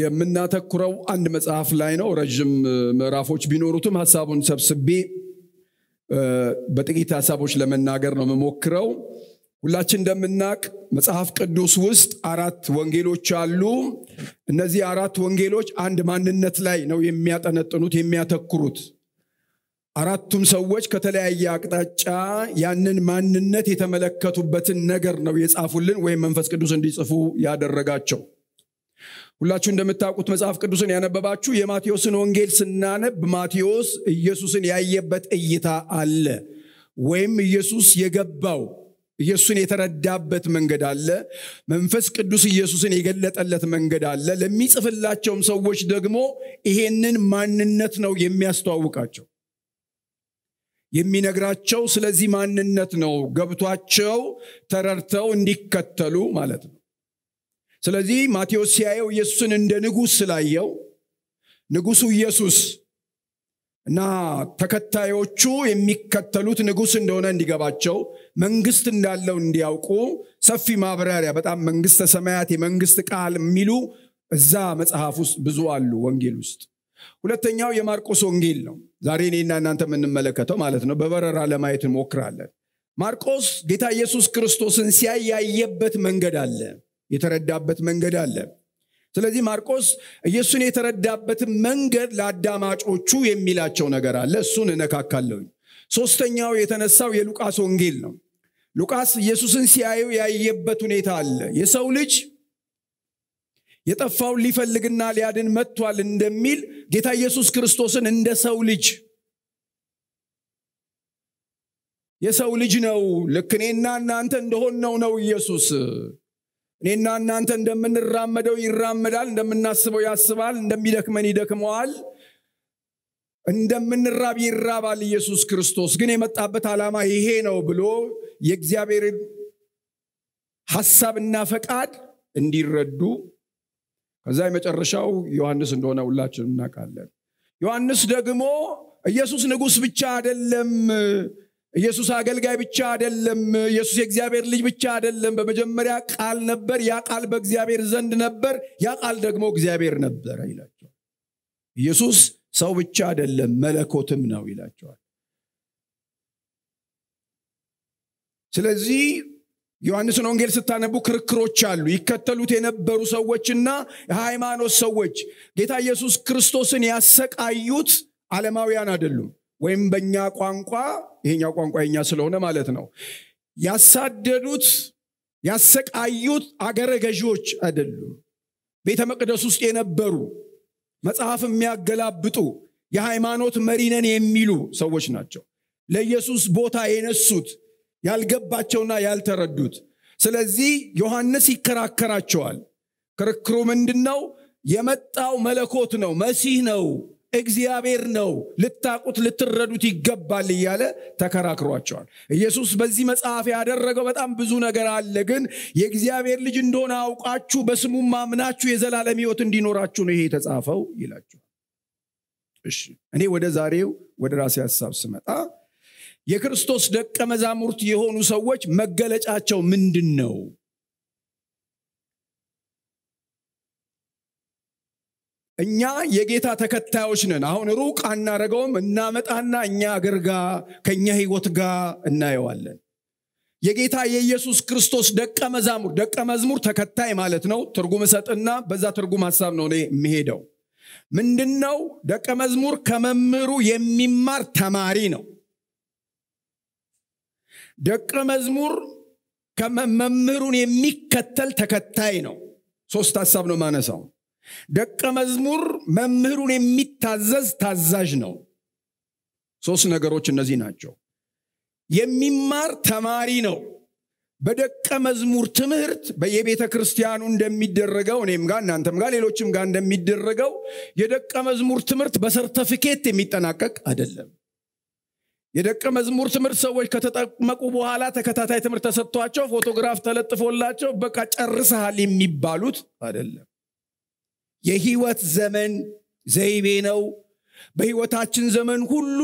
የምናተኩረው አንድ መጽሐፍ ላይ ነው። ረዥም ምዕራፎች ቢኖሩትም ሀሳቡን ሰብስቤ በጥቂት ሀሳቦች ለመናገር ነው የምሞክረው። ሁላችን እንደምናቅ መጽሐፍ ቅዱስ ውስጥ አራት ወንጌሎች አሉ። እነዚህ አራት ወንጌሎች አንድ ማንነት ላይ ነው የሚያጠነጥኑት፣ የሚያተኩሩት። አራቱም ሰዎች ከተለያየ አቅጣጫ ያንን ማንነት የተመለከቱበትን ነገር ነው የጻፉልን ወይም መንፈስ ቅዱስ እንዲጽፉ ያደረጋቸው። ሁላችሁ እንደምታውቁት መጽሐፍ ቅዱስን ያነበባችሁ የማቴዎስን ወንጌል ስናነብ ማቴዎስ ኢየሱስን ያየበት እይታ አለ ወይም ኢየሱስ የገባው ኢየሱስን የተረዳበት መንገድ አለ መንፈስ ቅዱስ ኢየሱስን የገለጠለት መንገድ አለ ለሚጽፍላቸውም ሰዎች ደግሞ ይሄንን ማንነት ነው የሚያስተዋውቃቸው የሚነግራቸው ስለዚህ ማንነት ነው ገብቷቸው ተረድተው እንዲከተሉ ማለት ነው ስለዚህ ማቴዎስ ሲያየው ኢየሱስን እንደ ንጉሥ ስላየው ንጉሱ ኢየሱስ እና ተከታዮቹ የሚከተሉት ንጉስ እንደሆነ እንዲገባቸው መንግስት እንዳለው እንዲያውቁ ሰፊ ማብራሪያ በጣም መንግስተ ሰማያት የመንግስት ቃል የሚሉ እዛ መጽሐፍ ውስጥ ብዙ አሉ ወንጌል ውስጥ ሁለተኛው የማርቆስ ወንጌል ነው ዛሬ እኔና እናንተ የምንመለከተው ማለት ነው በበረራ ለማየት እንሞክራለን ማርቆስ ጌታ ኢየሱስ ክርስቶስን ሲያያየበት መንገድ አለ የተረዳበት መንገድ አለ ስለዚህ ማርቆስ ኢየሱስን የተረዳበትን መንገድ ለአዳማጮቹ የሚላቸው ነገር አለ እሱን እነካካለሁኝ ሶስተኛው የተነሳው የሉቃስ ወንጌል ነው ሉቃስ ኢየሱስን ሲያየው ያየበት ሁኔታ አለ የሰው ልጅ የጠፋውን ሊፈልግና ሊያድን መጥቷል እንደሚል ጌታ ኢየሱስ ክርስቶስን እንደ ሰው ልጅ የሰው ልጅ ነው ልክኔና እናንተ እንደሆን ነው ነው ኢየሱስ እኔና እናንተ እንደምንራመደው ይራመዳል፣ እንደምናስበው ያስባል፣ እንደሚደክመን ይደክመዋል፣ እንደምንራብ ይራባል። ኢየሱስ ክርስቶስ ግን የመጣበት ዓላማ ይሄ ነው ብሎ የእግዚአብሔርን ሐሳብና ፈቃድ እንዲረዱ ከዛ የመጨረሻው ዮሐንስ እንደሆነ ሁላችን እናውቃለን። ዮሐንስ ደግሞ ኢየሱስ ንጉሥ ብቻ አይደለም ኢየሱስ አገልጋይ ብቻ አይደለም። ኢየሱስ የእግዚአብሔር ልጅ ብቻ አይደለም። በመጀመሪያ ቃል ነበር፣ ያ ቃል በእግዚአብሔር ዘንድ ነበር፣ ያ ቃል ደግሞ እግዚአብሔር ነበር ይላቸዋል። ኢየሱስ ሰው ብቻ አይደለም፣ መለኮትም ነው ይላቸዋል። ስለዚህ ዮሐንስን ወንጌል ስታነቡ ክርክሮች አሉ። ይከተሉት የነበሩ ሰዎችና የሃይማኖት ሰዎች ጌታ ኢየሱስ ክርስቶስን ያሰቃዩት ዓለማውያን አይደሉም። ወይም በእኛ ቋንቋ ይሄኛ ቋንቋ የኛ ስለሆነ ማለት ነው ያሳደዱት ያሰቃዩት አገረ ገዢዎች አይደሉም ቤተ መቅደስ ውስጥ የነበሩ መጽሐፍ የሚያገላብጡ የሃይማኖት መሪነን የሚሉ ሰዎች ናቸው ለኢየሱስ ቦታ የነሱት ያልገባቸውና ያልተረዱት ስለዚህ ዮሐንስ ይከራከራቸዋል ክርክሩ ምንድን ነው የመጣው መለኮት ነው መሲህ ነው እግዚአብሔር ነው ልታቁት ልትረዱት ይገባል እያለ ተከራክሯቸዋል ኢየሱስ በዚህ መጽሐፍ ያደረገው በጣም ብዙ ነገር አለ ግን የእግዚአብሔር ልጅ እንደሆነ አውቃችሁ በስሙም ማምናችሁ የዘላለም ህይወት እንዲኖራችሁ ነው ይሄ የተጻፈው ይላችሁ እኔ ወደ ዛሬው ወደ ራሴ ሀሳብ ስመጣ የክርስቶስ ደቀ መዛሙርት የሆኑ ሰዎች መገለጫቸው ምንድን ነው እኛ የጌታ ተከታዮች ነን። አሁን ሩቅ አናረገውም። እናመጣና እኛ አገር ጋ ከእኛ ህይወት ጋር እናየዋለን። የጌታ የኢየሱስ ክርስቶስ ደቀ መዛሙር ደቀ መዝሙር ተከታይ ማለት ነው። ትርጉም እሰጥና በዛ ትርጉም ሀሳብ ነው እኔ የምሄደው። ምንድን ነው ደቀ መዝሙር ከመምህሩ የሚማር ተማሪ ነው። ደቀ መዝሙር መምህሩን የሚከተል ተከታይ ነው። ሶስት ሀሳብ ነው ማነሳው። ደቀ መዝሙር መምህሩን የሚታዘዝ ታዛዥ ነው ሶስት ነገሮች እነዚህ ናቸው የሚማር ተማሪ ነው በደቀ መዝሙር ትምህርት በየቤተ ክርስቲያኑ እንደሚደረገው እኔም ጋር እናንተም ጋር ሌሎችም ጋር እንደሚደረገው የደቀ መዝሙር ትምህርት በሰርተፊኬት የሚጠናቀቅ አይደለም የደቀ መዝሙር ትምህርት ሰዎች ከተጠመቁ በኋላ ተከታታይ ትምህርት ተሰጥቷቸው ፎቶግራፍ ተለጥፎላቸው በቃ ጨርሰሃል የሚባሉት አይደለም የህይወት ዘመን ዘይቤ ነው። በህይወታችን ዘመን ሁሉ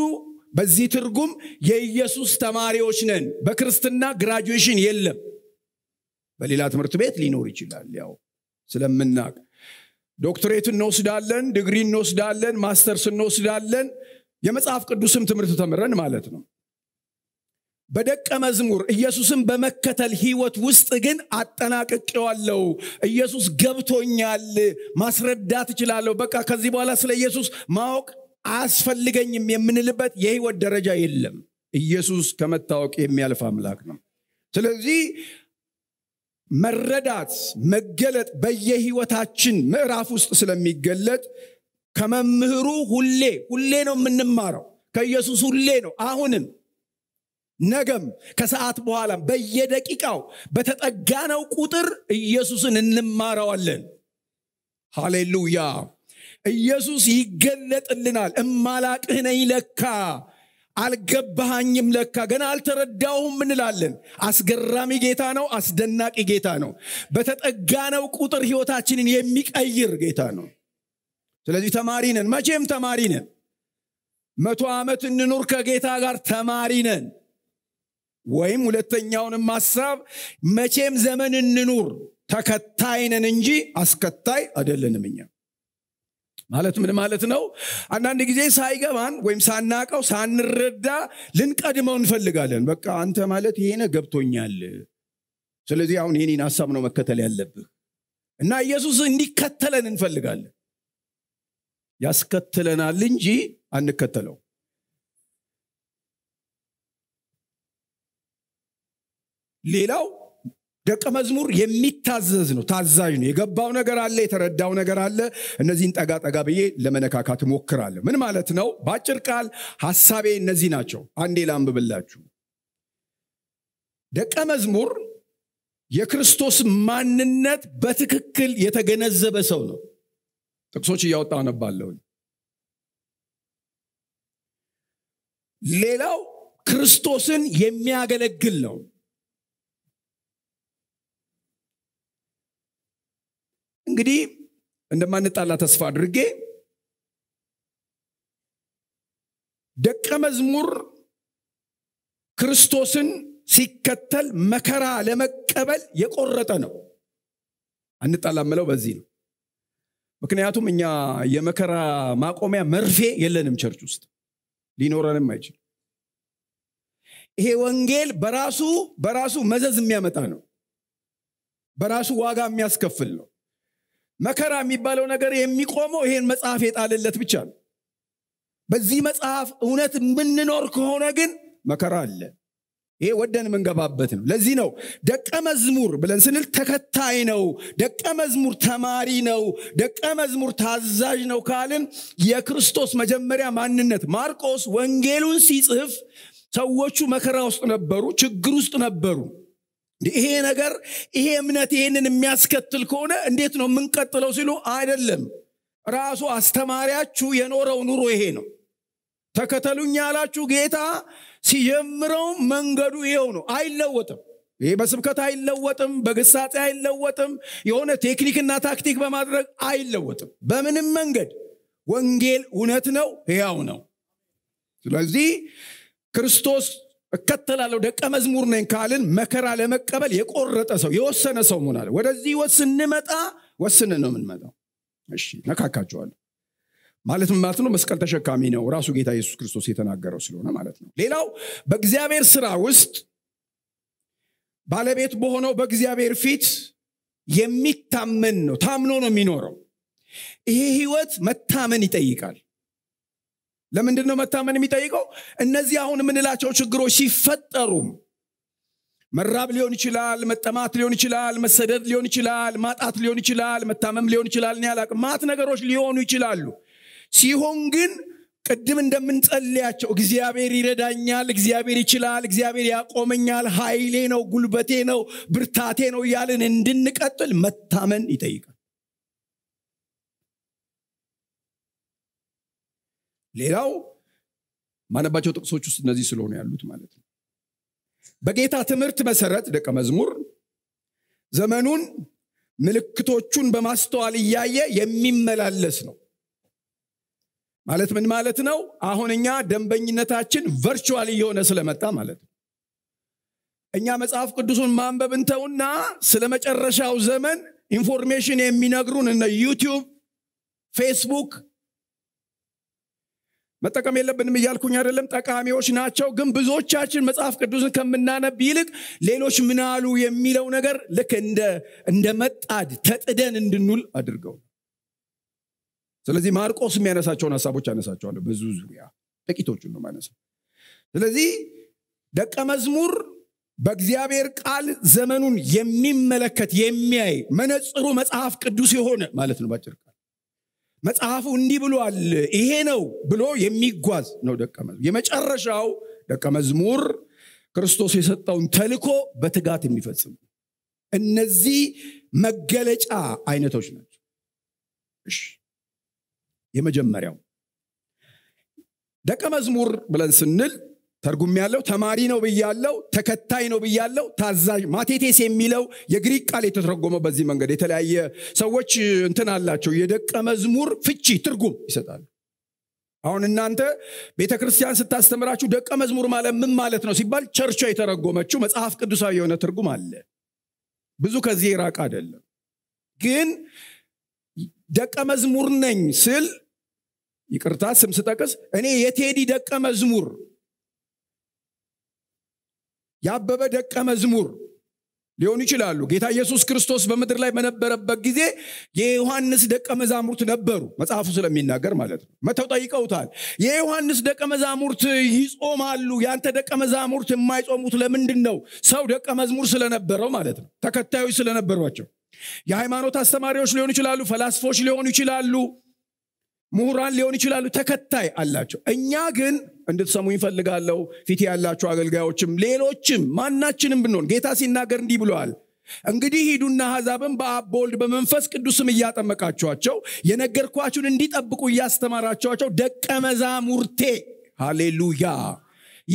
በዚህ ትርጉም የኢየሱስ ተማሪዎች ነን። በክርስትና ግራጁዌሽን የለም። በሌላ ትምህርት ቤት ሊኖር ይችላል። ያው ስለምናቅ ዶክትሬት እንወስዳለን፣ ድግሪ እንወስዳለን፣ ማስተርስ እንወስዳለን። የመጽሐፍ ቅዱስም ትምህርት ተምረን ማለት ነው። በደቀ መዝሙር ኢየሱስን በመከተል ህይወት ውስጥ ግን አጠናቅቄዋለሁ። ኢየሱስ ገብቶኛል፣ ማስረዳት እችላለሁ። በቃ ከዚህ በኋላ ስለ ኢየሱስ ማወቅ አያስፈልገኝም የምንልበት የህይወት ደረጃ የለም። ኢየሱስ ከመታወቅ የሚያልፍ አምላክ ነው። ስለዚህ መረዳት፣ መገለጥ በየህይወታችን ምዕራፍ ውስጥ ስለሚገለጥ ከመምህሩ ሁሌ ሁሌ ነው የምንማረው ከኢየሱስ ሁሌ ነው አሁንም ነገም ከሰዓት በኋላም በየደቂቃው በተጠጋነው ቁጥር ኢየሱስን እንማረዋለን ሃሌሉያ ኢየሱስ ይገለጥልናል እማላቅህ ነኝ ለካ አልገባሃኝም ለካ ገና አልተረዳሁም እንላለን አስገራሚ ጌታ ነው አስደናቂ ጌታ ነው በተጠጋነው ቁጥር ህይወታችንን የሚቀይር ጌታ ነው ስለዚህ ተማሪ ነን መቼም ተማሪ ነን መቶ ዓመት እንኑር ከጌታ ጋር ተማሪ ነን ወይም ሁለተኛውንም ሀሳብ መቼም ዘመን እንኑር ተከታይንን እንጂ አስከታይ አደለንም እኛ ማለት ምን ማለት ነው አንዳንድ ጊዜ ሳይገባን ወይም ሳናቀው ሳንረዳ ልንቀድመው እንፈልጋለን በቃ አንተ ማለት ይሄነ ገብቶኛል ስለዚህ አሁን ይህኔን ሀሳብ ነው መከተል ያለብህ እና ኢየሱስ እንዲከተለን እንፈልጋለን ያስከትለናል እንጂ አንከተለው ሌላው ደቀ መዝሙር የሚታዘዝ ነው ታዛዥ ነው የገባው ነገር አለ የተረዳው ነገር አለ እነዚህን ጠጋ ጠጋ ብዬ ለመነካካት ሞክራለሁ ምን ማለት ነው በአጭር ቃል ሀሳቤ እነዚህ ናቸው አንዴ ላንብብላችሁ ደቀ መዝሙር የክርስቶስ ማንነት በትክክል የተገነዘበ ሰው ነው ጥቅሶች እያወጣ ነባለሁ ሌላው ክርስቶስን የሚያገለግል ነው እንግዲህ እንደማንጣላ ተስፋ አድርጌ ደቀ መዝሙር ክርስቶስን ሲከተል መከራ ለመቀበል የቆረጠ ነው። አንጣላ ምለው በዚህ ነው። ምክንያቱም እኛ የመከራ ማቆሚያ መርፌ የለንም። ቸርች ውስጥ ሊኖረንም አይችል። ይሄ ወንጌል በራሱ በራሱ መዘዝ የሚያመጣ ነው። በራሱ ዋጋ የሚያስከፍል ነው። መከራ የሚባለው ነገር የሚቆመው ይሄን መጽሐፍ የጣልለት ብቻ ነው በዚህ መጽሐፍ እውነት ምንኖር ከሆነ ግን መከራ አለ ይሄ ወደን የምንገባበት ነው ለዚህ ነው ደቀ መዝሙር ብለን ስንል ተከታይ ነው ደቀ መዝሙር ተማሪ ነው ደቀ መዝሙር ታዛዥ ነው ካልን የክርስቶስ መጀመሪያ ማንነት ማርቆስ ወንጌሉን ሲጽፍ ሰዎቹ መከራ ውስጥ ነበሩ ችግር ውስጥ ነበሩ ይሄ ነገር ይሄ እምነት ይሄንን የሚያስከትል ከሆነ እንዴት ነው የምንቀጥለው ሲሉ አይደለም ራሱ አስተማሪያችሁ የኖረው ኑሮ ይሄ ነው ተከተሉኝ ያላችሁ ጌታ ሲጀምረው መንገዱ ይሄው ነው አይለወጥም ይሄ በስብከት አይለወጥም በግሳጤ አይለወጥም የሆነ ቴክኒክና ታክቲክ በማድረግ አይለወጥም በምንም መንገድ ወንጌል እውነት ነው ያው ነው ስለዚህ ክርስቶስ እከተላለሁ ደቀ መዝሙር ነኝ ካልን መከራ ለመቀበል የቆረጠ ሰው የወሰነ ሰው መሆን ወደዚህ ወስ ስንመጣ ወስን ነው የምንመጣው እሺ ነካካቸዋለሁ ማለትም ማለት ነው መስቀል ተሸካሚ ነው ራሱ ጌታ ኢየሱስ ክርስቶስ የተናገረው ስለሆነ ማለት ነው ሌላው በእግዚአብሔር ስራ ውስጥ ባለቤት በሆነው በእግዚአብሔር ፊት የሚታመን ነው ታምኖ ነው የሚኖረው ይሄ ህይወት መታመን ይጠይቃል ለምንድን ነው መታመን የሚጠይቀው እነዚህ አሁን የምንላቸው ችግሮች ሲፈጠሩ መራብ ሊሆን ይችላል መጠማት ሊሆን ይችላል መሰደድ ሊሆን ይችላል ማጣት ሊሆን ይችላል መታመም ሊሆን ይችላል ያላቅ ማት ነገሮች ሊሆኑ ይችላሉ ሲሆን ግን ቅድም እንደምንጸልያቸው እግዚአብሔር ይረዳኛል እግዚአብሔር ይችላል እግዚአብሔር ያቆመኛል ኃይሌ ነው ጉልበቴ ነው ብርታቴ ነው እያልን እንድንቀጥል መታመን ይጠይቃል ሌላው ማነባቸው ጥቅሶች ውስጥ እነዚህ ስለሆኑ ያሉት ማለት ነው በጌታ ትምህርት መሰረት ደቀ መዝሙር ዘመኑን ምልክቶቹን በማስተዋል እያየ የሚመላለስ ነው ማለት ምን ማለት ነው አሁን እኛ ደንበኝነታችን ቨርቹዋል እየሆነ ስለመጣ ማለት ነው እኛ መጽሐፍ ቅዱሱን ማንበብ እንተውና ስለ መጨረሻው ዘመን ኢንፎርሜሽን የሚነግሩን እነ ዩቲዩብ ፌስቡክ መጠቀም የለብንም እያልኩኝ አይደለም ጠቃሚዎች ናቸው ግን ብዙዎቻችን መጽሐፍ ቅዱስን ከምናነብ ይልቅ ሌሎች ምናሉ የሚለው ነገር ልክ እንደ መጣድ ተጥደን እንድንውል አድርገው ስለዚህ ማርቆስ የሚያነሳቸውን ሀሳቦች አነሳቸዋለሁ ብዙ ዙሪያ ጥቂቶቹን ነው ማነሳ ስለዚህ ደቀ መዝሙር በእግዚአብሔር ቃል ዘመኑን የሚመለከት የሚያይ መነጽሩ መጽሐፍ ቅዱስ የሆነ ማለት ነው ባጭር መጽሐፉ እንዲህ ብሏል ይሄ ነው ብሎ የሚጓዝ ነው ደቀ መዝሙር የመጨረሻው ደቀ መዝሙር ክርስቶስ የሰጠውን ተልኮ በትጋት የሚፈጽም እነዚህ መገለጫ አይነቶች ናቸው የመጀመሪያው ደቀ መዝሙር ብለን ስንል ተርጉም ያለው ተማሪ ነው ብያለው፣ ተከታይ ነው ብያለው፣ ታዛዥ ማቴቴስ የሚለው የግሪክ ቃል የተተረጎመው በዚህ መንገድ የተለያየ ሰዎች እንትን አላቸው። የደቀ መዝሙር ፍቺ ትርጉም ይሰጣሉ። አሁን እናንተ ቤተ ክርስቲያን ስታስተምራችሁ ደቀ መዝሙር ማለት ምን ማለት ነው ሲባል ቸርቿ የተረጎመችው መጽሐፍ ቅዱሳዊ የሆነ ትርጉም አለ። ብዙ ከዚህ ራቅ አይደለም። ግን ደቀ መዝሙር ነኝ ስል ይቅርታ ስም ስጠቅስ እኔ የቴዲ ደቀ መዝሙር ያበበ ደቀ መዝሙር ሊሆኑ ይችላሉ። ጌታ ኢየሱስ ክርስቶስ በምድር ላይ በነበረበት ጊዜ የዮሐንስ ደቀ መዛሙርት ነበሩ፣ መጽሐፉ ስለሚናገር ማለት ነው። መተው ጠይቀውታል። የዮሐንስ ደቀ መዛሙርት ይጾማሉ፣ ያንተ ደቀ መዛሙርት የማይጾሙት ለምንድን ነው? ሰው ደቀ መዝሙር ስለነበረው ማለት ነው፣ ተከታዮች ስለነበሯቸው። የሃይማኖት አስተማሪዎች ሊሆኑ ይችላሉ፣ ፈላስፎች ሊሆኑ ይችላሉ፣ ምሁራን ሊሆኑ ይችላሉ፣ ተከታይ አላቸው። እኛ ግን እንድትሰሙ ይፈልጋለሁ ፊት ያላችሁ አገልጋዮችም ሌሎችም ማናችንም ብንሆን ጌታ ሲናገር እንዲህ ብለዋል እንግዲህ ሂዱና አሕዛብን በአብ በወልድ በመንፈስ ቅዱስም እያጠመቃችኋቸው የነገርኳችሁን እንዲጠብቁ እያስተማራችኋቸው ደቀ መዛሙርቴ ሃሌሉያ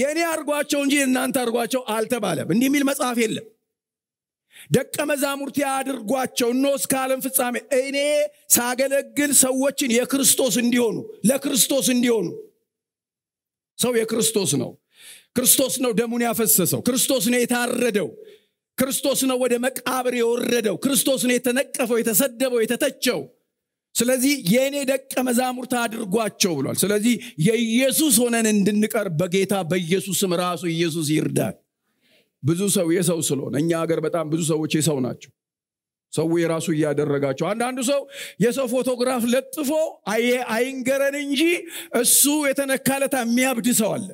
የእኔ አርጓቸው እንጂ እናንተ አርጓቸው አልተባለም እንዲህ የሚል መጽሐፍ የለም ደቀ መዛሙርት አድርጓቸው እኖ እስከ ዓለም ፍጻሜ እኔ ሳገለግል ሰዎችን የክርስቶስ እንዲሆኑ ለክርስቶስ እንዲሆኑ ሰው የክርስቶስ ነው ክርስቶስ ነው ደሙን ያፈሰሰው ክርስቶስ ነው የታረደው ክርስቶስ ነው ወደ መቃብር የወረደው ክርስቶስ ነው የተነቀፈው የተሰደበው የተተቸው ስለዚህ የእኔ ደቀ መዛሙርት አድርጓቸው ብሏል ስለዚህ የኢየሱስ ሆነን እንድንቀር በጌታ በኢየሱስም ራሱ ኢየሱስ ይርዳል ብዙ ሰው የሰው ስለሆነ እኛ ሀገር በጣም ብዙ ሰዎች የሰው ናቸው ሰው የራሱ እያደረጋቸው አንዳንዱ ሰው የሰው ፎቶግራፍ ለጥፎ አይንገረን እንጂ እሱ የተነካለታ የሚያብድ ሰው አለ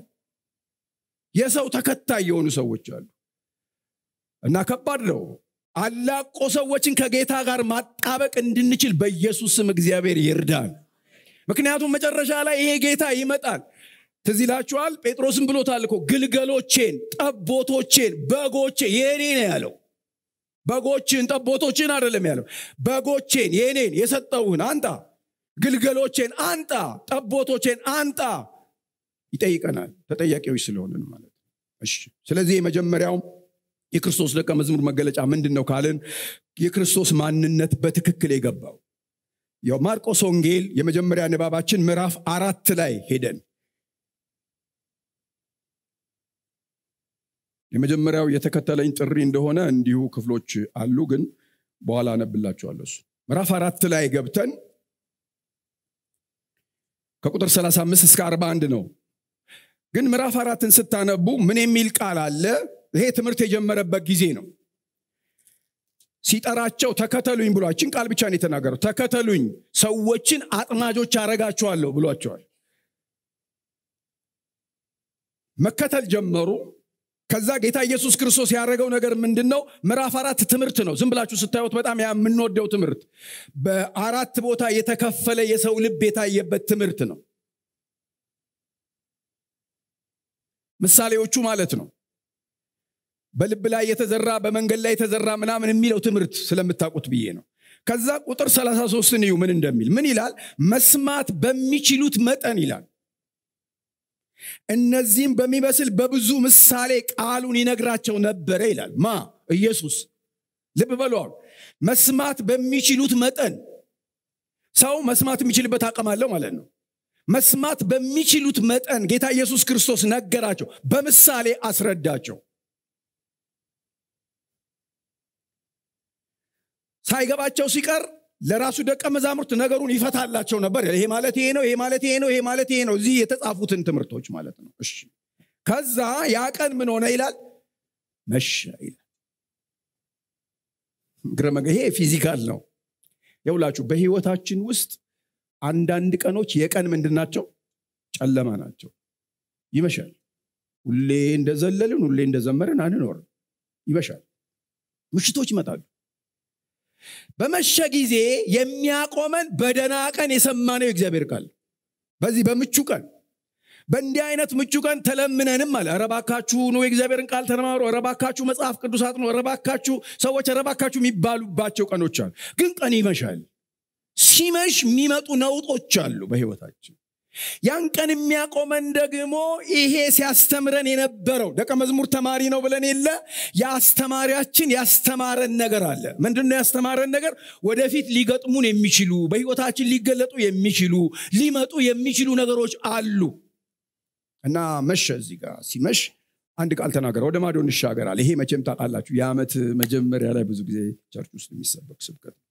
የሰው ተከታይ የሆኑ ሰዎች አሉ እና ከባድ ነው አላቆ ሰዎችን ከጌታ ጋር ማጣበቅ እንድንችል በኢየሱስ ስም እግዚአብሔር ይርዳል ምክንያቱም መጨረሻ ላይ ይሄ ጌታ ይመጣል ትዚላችኋል ጴጥሮስን ብሎታል እኮ ግልገሎቼን ጠቦቶቼን በጎቼ የኔ ነው ያለው በጎችን ጠቦቶችን አይደለም ያለው በጎቼን የኔን የሰጠውን አንጣ ግልገሎቼን አንጣ ጠቦቶቼን አንጣ ይጠይቀናል ተጠያቂዎች ስለሆንን ማለት እሺ ስለዚህ የመጀመሪያውም የክርስቶስ ደቀ መዝሙር መገለጫ ምንድን ነው ካልን የክርስቶስ ማንነት በትክክል የገባው ማርቆስ ወንጌል የመጀመሪያ ንባባችን ምዕራፍ አራት ላይ ሄደን የመጀመሪያው የተከተለኝ ጥሪ እንደሆነ እንዲሁ ክፍሎች አሉ፣ ግን በኋላ አነብላችኋለሁ። ምዕራፍ አራት ላይ ገብተን ከቁጥር 35 እስከ 41 ነው። ግን ምዕራፍ አራትን ስታነቡ ምን የሚል ቃል አለ? ይሄ ትምህርት የጀመረበት ጊዜ ነው። ሲጠራቸው ተከተሉኝ ብሏችን ቃል ብቻ ነው የተናገረው። ተከተሉኝ ሰዎችን አጥማጆች አረጋቸዋለሁ ብሏቸዋል። መከተል ጀመሩ። ከዛ ጌታ ኢየሱስ ክርስቶስ ያደረገው ነገር ምንድን ነው ምዕራፍ አራት ትምህርት ነው ዝም ብላችሁ ስታዩት በጣም የምንወደው ትምህርት በአራት ቦታ የተከፈለ የሰው ልብ የታየበት ትምህርት ነው ምሳሌዎቹ ማለት ነው በልብ ላይ የተዘራ በመንገድ ላይ የተዘራ ምናምን የሚለው ትምህርት ስለምታውቁት ብዬ ነው ከዛ ቁጥር 33ን እዩ ምን እንደሚል ምን ይላል መስማት በሚችሉት መጠን ይላል እነዚህም በሚመስል በብዙ ምሳሌ ቃሉን ይነግራቸው ነበረ ይላል ማ ኢየሱስ ልብ በሉ መስማት በሚችሉት መጠን ሰው መስማት የሚችልበት አቅም አለው ማለት ነው መስማት በሚችሉት መጠን ጌታ ኢየሱስ ክርስቶስ ነገራቸው በምሳሌ አስረዳቸው ሳይገባቸው ሲቀር ለራሱ ደቀ መዛሙርት ነገሩን ይፈታላቸው ነበር ይሄ ማለት ይሄ ነው ይሄ ማለት ይሄ ነው ይሄ ማለት ይሄ ነው እዚህ የተጻፉትን ትምህርቶች ማለት ነው እሺ ከዛ ያ ቀን ምን ሆነ ይላል መሸ ይላል ይሄ ፊዚካል ነው የውላችሁ በህይወታችን ውስጥ አንዳንድ ቀኖች የቀን ምንድን ናቸው ጨለማ ናቸው ይመሻል ሁሌ እንደዘለልን ሁሌ እንደዘመርን አንኖርም ይመሻል ምሽቶች ይመጣሉ በመሸ ጊዜ የሚያቆመን በደና ቀን የሰማነው የእግዚአብሔር ቃል በዚህ በምቹ ቀን በእንዲህ አይነት ምቹ ቀን ተለምነንም አለ ረባካችሁ ኑ የእግዚአብሔርን ቃል ተነማሩ ረባካችሁ መጽሐፍ ቅዱስ አጥኑ ረባካችሁ ሰዎች ረባካችሁ የሚባሉባቸው ቀኖች አሉ ግን ቀን ይመሻል ሲመሽ የሚመጡ ነውጦች አሉ በህይወታችን ያን ቀን የሚያቆመን ደግሞ ይሄ ሲያስተምረን የነበረው ደቀ መዝሙር ተማሪ ነው ብለን የለ የአስተማሪያችን ያስተማረን ነገር አለ ምንድነው ያስተማረን ነገር ወደፊት ሊገጥሙን የሚችሉ በህይወታችን ሊገለጡ የሚችሉ ሊመጡ የሚችሉ ነገሮች አሉ እና መሸ እዚህ ጋር ሲመሽ አንድ ቃል ተናገረ ወደ ማዶ እንሻገራል ይሄ መቼም ታውቃላችሁ የአመት መጀመሪያ ላይ ብዙ ጊዜ ቸርች ውስጥ የሚሰበክ ስብከት ነው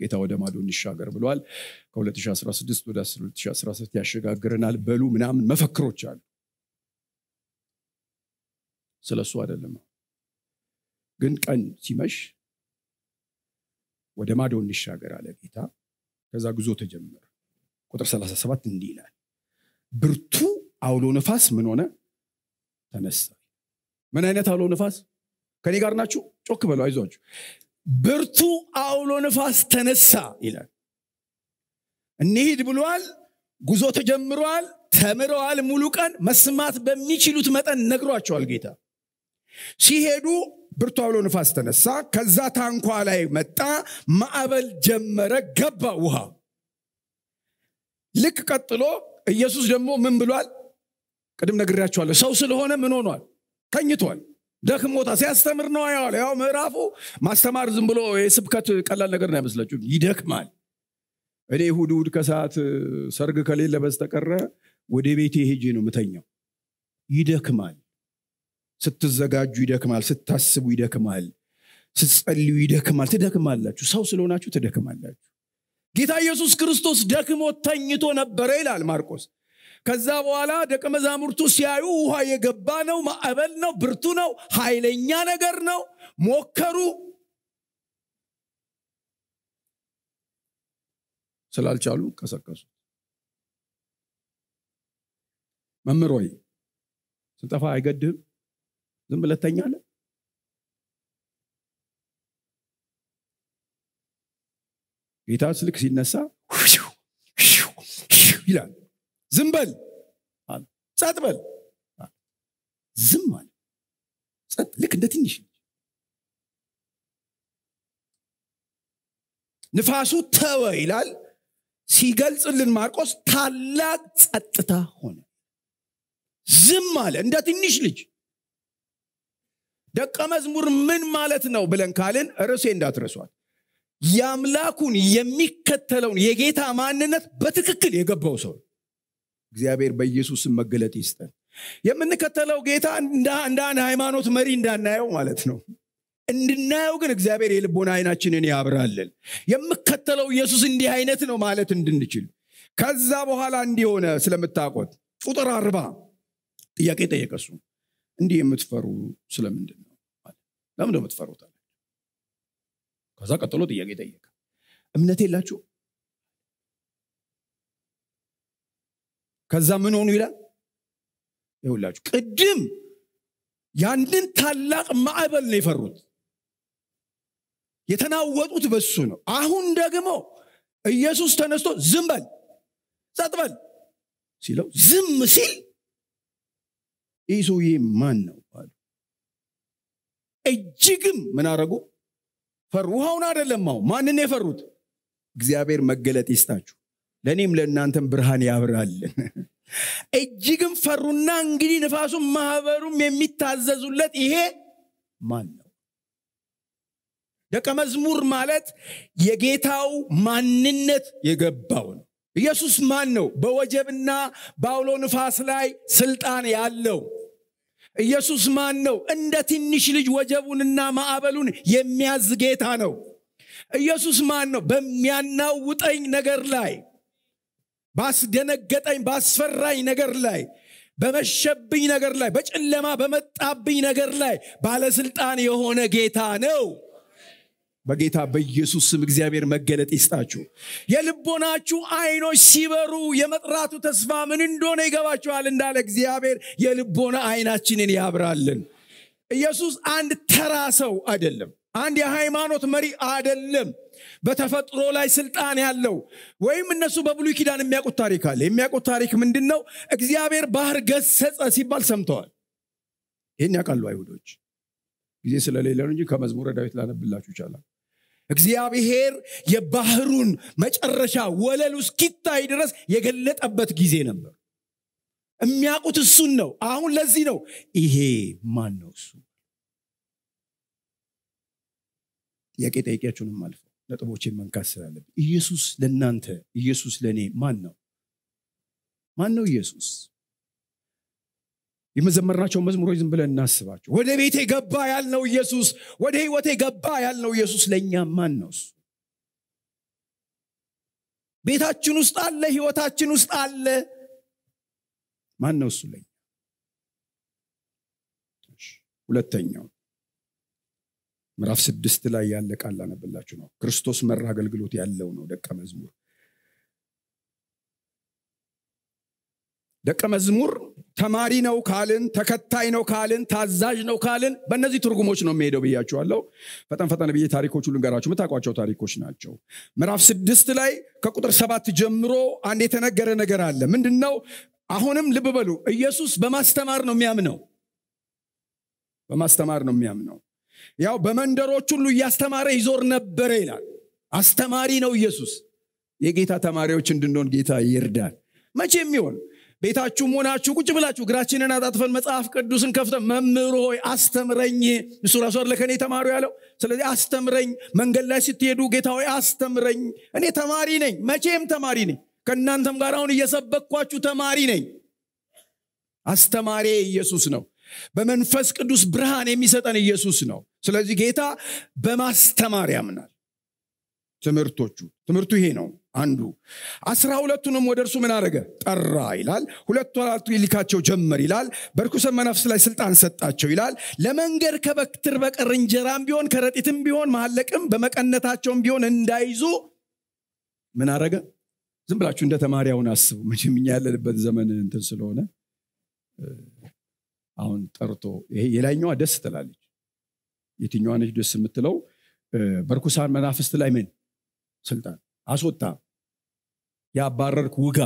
ጌታ ወደ ማዶ እንሻገር ብለዋል ከ2016 ወደ 2017 ያሸጋግረናል በሉ ምናምን መፈክሮች አሉ ስለ እሱ አይደለም ግን ቀን ሲመሽ ወደ ማዶ እንሻገር አለ ጌታ ከዛ ጉዞ ተጀመረ ቁጥር 37 እንዲህ ይላል ብርቱ አውሎ ነፋስ ምን ሆነ ተነሳ ምን አይነት አውሎ ነፋስ ከኔ ጋር ናችሁ ጮክ በለው አይዟችሁ ብርቱ አውሎ ነፋስ ተነሳ ይላል እንሂድ ብሏል ጉዞ ተጀምሯል ተምረዋል ሙሉ ቀን መስማት በሚችሉት መጠን ነግሯቸዋል ጌታ ሲሄዱ ብርቱ አውሎ ንፋስ ተነሳ ከዛ ታንኳ ላይ መጣ ማዕበል ጀመረ ገባ ውሃ ልክ ቀጥሎ ኢየሱስ ደግሞ ምን ብሏል ቅድም ነግሬያቸዋለሁ ሰው ስለሆነ ምን ሆኗል ተኝቷል ደክሞታ ሲያስተምር ነው ያዋል ያው ምዕራፉ ማስተማር ዝም ብሎ የስብከት ቀላል ነገር ነው ያመስላችሁ ይደክማል እኔ እሁድ እሁድ ከሰዓት ሰርግ ከሌለ በስተቀረ ወደ ቤት ሄጄ ነው ምተኛው ይደክማል ስትዘጋጁ ይደክማል ስታስቡ ይደክማል ስትጸልዩ ይደክማል ትደክማላችሁ ሰው ስለሆናችሁ ትደክማላችሁ ጌታ ኢየሱስ ክርስቶስ ደክሞ ተኝቶ ነበረ ይላል ማርቆስ ከዛ በኋላ ደቀ መዛሙርቱ ሲያዩ ውሃ የገባ ነው፣ ማዕበል ነው፣ ብርቱ ነው፣ ኃይለኛ ነገር ነው። ሞከሩ። ስላልቻሉ ቀሰቀሱ። መምር ወይ ስንጠፋ አይገድህም? ዝም ብለተኛ ትተኛለህ? ጌታ ስልክ ሲነሳ ይላል። ዝም በል ጸጥ በል ዝም አለ ጸጥ ልክ እንደ ትንሽ ንፋሱ ተወ ይላል ሲገልጽልን ማርቆስ ታላቅ ጸጥታ ሆነ ዝም አለ እንደ ትንሽ ልጅ ደቀ መዝሙር ምን ማለት ነው ብለን ካልን ርዕሴ እንዳትረሷል የአምላኩን የሚከተለውን የጌታ ማንነት በትክክል የገባው ሰው ነው እግዚአብሔር በኢየሱስም መገለጥ ይስጠን የምንከተለው ጌታ እንደ አንድ ሃይማኖት መሪ እንዳናየው ማለት ነው እንድናየው ግን እግዚአብሔር የልቦና አይናችንን ያብራልን የምከተለው ኢየሱስ እንዲህ አይነት ነው ማለት እንድንችል ከዛ በኋላ እንዲሆነ ስለምታቆት ቁጥር አርባ ጥያቄ ጠየቀሱ እንዲህ የምትፈሩ ስለምንድን ነው ለምን ከዛ ቀጥሎ ጥያቄ ጠየቀ እምነት የላችሁ ከዛ ምን ሆኑ ይላል ይሁላችሁ ቅድም ያንን ታላቅ ማዕበል ነው የፈሩት የተናወጡት በሱ ነው አሁን ደግሞ ኢየሱስ ተነስቶ ዝም በል ጸጥበል ሲለው ዝም ሲል ይህ ማን ነው አሉ እጅግም ምን አረጉ ፈሩ ውሃውን አደለም ማንን የፈሩት እግዚአብሔር መገለጥ ይስታችሁ? ለእኔም ለእናንተም ብርሃን ያብራልን እጅግም ፈሩና እንግዲህ ንፋሱም ማህበሩም የሚታዘዙለት ይሄ ማን ነው ደቀ መዝሙር ማለት የጌታው ማንነት የገባው ነው ኢየሱስ ማን ነው በወጀብና በአውሎ ንፋስ ላይ ስልጣን ያለው ኢየሱስ ማን ነው እንደ ትንሽ ልጅ ወጀቡንና ማዕበሉን የሚያዝ ጌታ ነው ኢየሱስ ማን ነው በሚያናውጠኝ ነገር ላይ ባስደነገጠኝ ባስፈራኝ ነገር ላይ በመሸብኝ ነገር ላይ በጨለማ በመጣብኝ ነገር ላይ ባለስልጣን የሆነ ጌታ ነው በጌታ በኢየሱስ ስም እግዚአብሔር መገለጥ ይስጣችሁ የልቦናችሁ አይኖች ሲበሩ የመጥራቱ ተስፋ ምን እንደሆነ ይገባችኋል እንዳለ እግዚአብሔር የልቦና አይናችንን ያብራልን ኢየሱስ አንድ ተራ ሰው አይደለም አንድ የሃይማኖት መሪ አይደለም በተፈጥሮ ላይ ስልጣን ያለው ወይም እነሱ በብሉ ኪዳን የሚያውቁት ታሪክ አለ። የሚያውቁት ታሪክ ምንድን ነው? እግዚአብሔር ባህር ገሰጸ ሲባል ሰምተዋል። ይህን ያውቃሉ አይሁዶች። ጊዜ ስለሌለ እንጂ ከመዝሙረ ዳዊት ላነብላችሁ ይቻላል። እግዚአብሔር የባህሩን መጨረሻ ወለሉ እስኪታይ ድረስ የገለጠበት ጊዜ ነበር። የሚያውቁት እሱን ነው። አሁን ለዚህ ነው ይሄ ማን ነው እሱ ጥያቄ ጠይቄያችሁንም አልፈው ነጥቦችን መንካት ስላለብን ኢየሱስ ለእናንተ ኢየሱስ ለእኔ ማን ነው ማን ነው ኢየሱስ የመዘመርናቸው መዝሙሮች ዝም ብለን እናስባቸው ወደ ቤቴ ገባ ያልነው ኢየሱስ ወደ ህይወቴ ገባ ያልነው ኢየሱስ ለእኛ ማን ነው እሱ ቤታችን ውስጥ አለ ህይወታችን ውስጥ አለ ማን ነው እሱ ለኛ ሁለተኛው ምዕራፍ ስድስት ላይ ያለ ቃል ላነብላችሁ ነው። ክርስቶስ መራ አገልግሎት ያለው ነው ደቀ መዝሙር። ደቀ መዝሙር ተማሪ ነው ካልን፣ ተከታይ ነው ካልን፣ ታዛዥ ነው ካልን፣ በእነዚህ ትርጉሞች ነው የሚሄደው ብያችኋለሁ። ፈጠን ፈጠን ብዬ ታሪኮች ልንገራችሁ። የምታቋቸው ታሪኮች ናቸው። ምዕራፍ ስድስት ላይ ከቁጥር ሰባት ጀምሮ አንድ የተነገረ ነገር አለ። ምንድን ነው? አሁንም ልብ በሉ። ኢየሱስ በማስተማር ነው የሚያምነው፣ በማስተማር ነው የሚያምነው ያው በመንደሮች ሁሉ እያስተማረ ይዞር ነበረ ይላል አስተማሪ ነው ኢየሱስ የጌታ ተማሪዎች እንድንሆን ጌታ ይርዳል መቼም የሚሆን ቤታችሁም ሆናችሁ ቁጭ ብላችሁ እግራችንን አጣጥፈን መጽሐፍ ቅዱስን ከፍተ መምህር ሆይ አስተምረኝ እሱ ራሱ አለ ከእኔ ተማሪ ያለው ስለዚህ አስተምረኝ መንገድ ላይ ስትሄዱ ጌታ ሆይ አስተምረኝ እኔ ተማሪ ነኝ መቼም ተማሪ ነኝ ከእናንተም ጋር አሁን እየሰበኳችሁ ተማሪ ነኝ አስተማሪ ኢየሱስ ነው በመንፈስ ቅዱስ ብርሃን የሚሰጠን ኢየሱስ ነው ስለዚህ ጌታ በማስተማር ያምናል ትምህርቶቹ ትምህርቱ ይሄ ነው አንዱ አስራ ሁለቱንም ወደ እርሱ ምን አረገ ጠራ ይላል ሁለቱ አራቱ ሊካቸው ጀመር ይላል በርኩሰን መናፍስ ላይ ስልጣን ሰጣቸው ይላል ለመንገድ ከበክትር በቀር እንጀራም ቢሆን ከረጢትም ቢሆን ማለቅም በመቀነታቸውም ቢሆን እንዳይዙ ምን አረገ ዝም ብላችሁ እንደ ተማሪያውን አስቡ መቼም ያለንበት ዘመን እንትን ስለሆነ አሁን ጠርቶ ይሄ የላይኛዋ ደስ ትላለች የትኛዋ ነች ደስ የምትለው? በርኩሳን መናፍስት ላይ ምን ስልጣን አስወጣ፣ ያባረርክ ውጋ።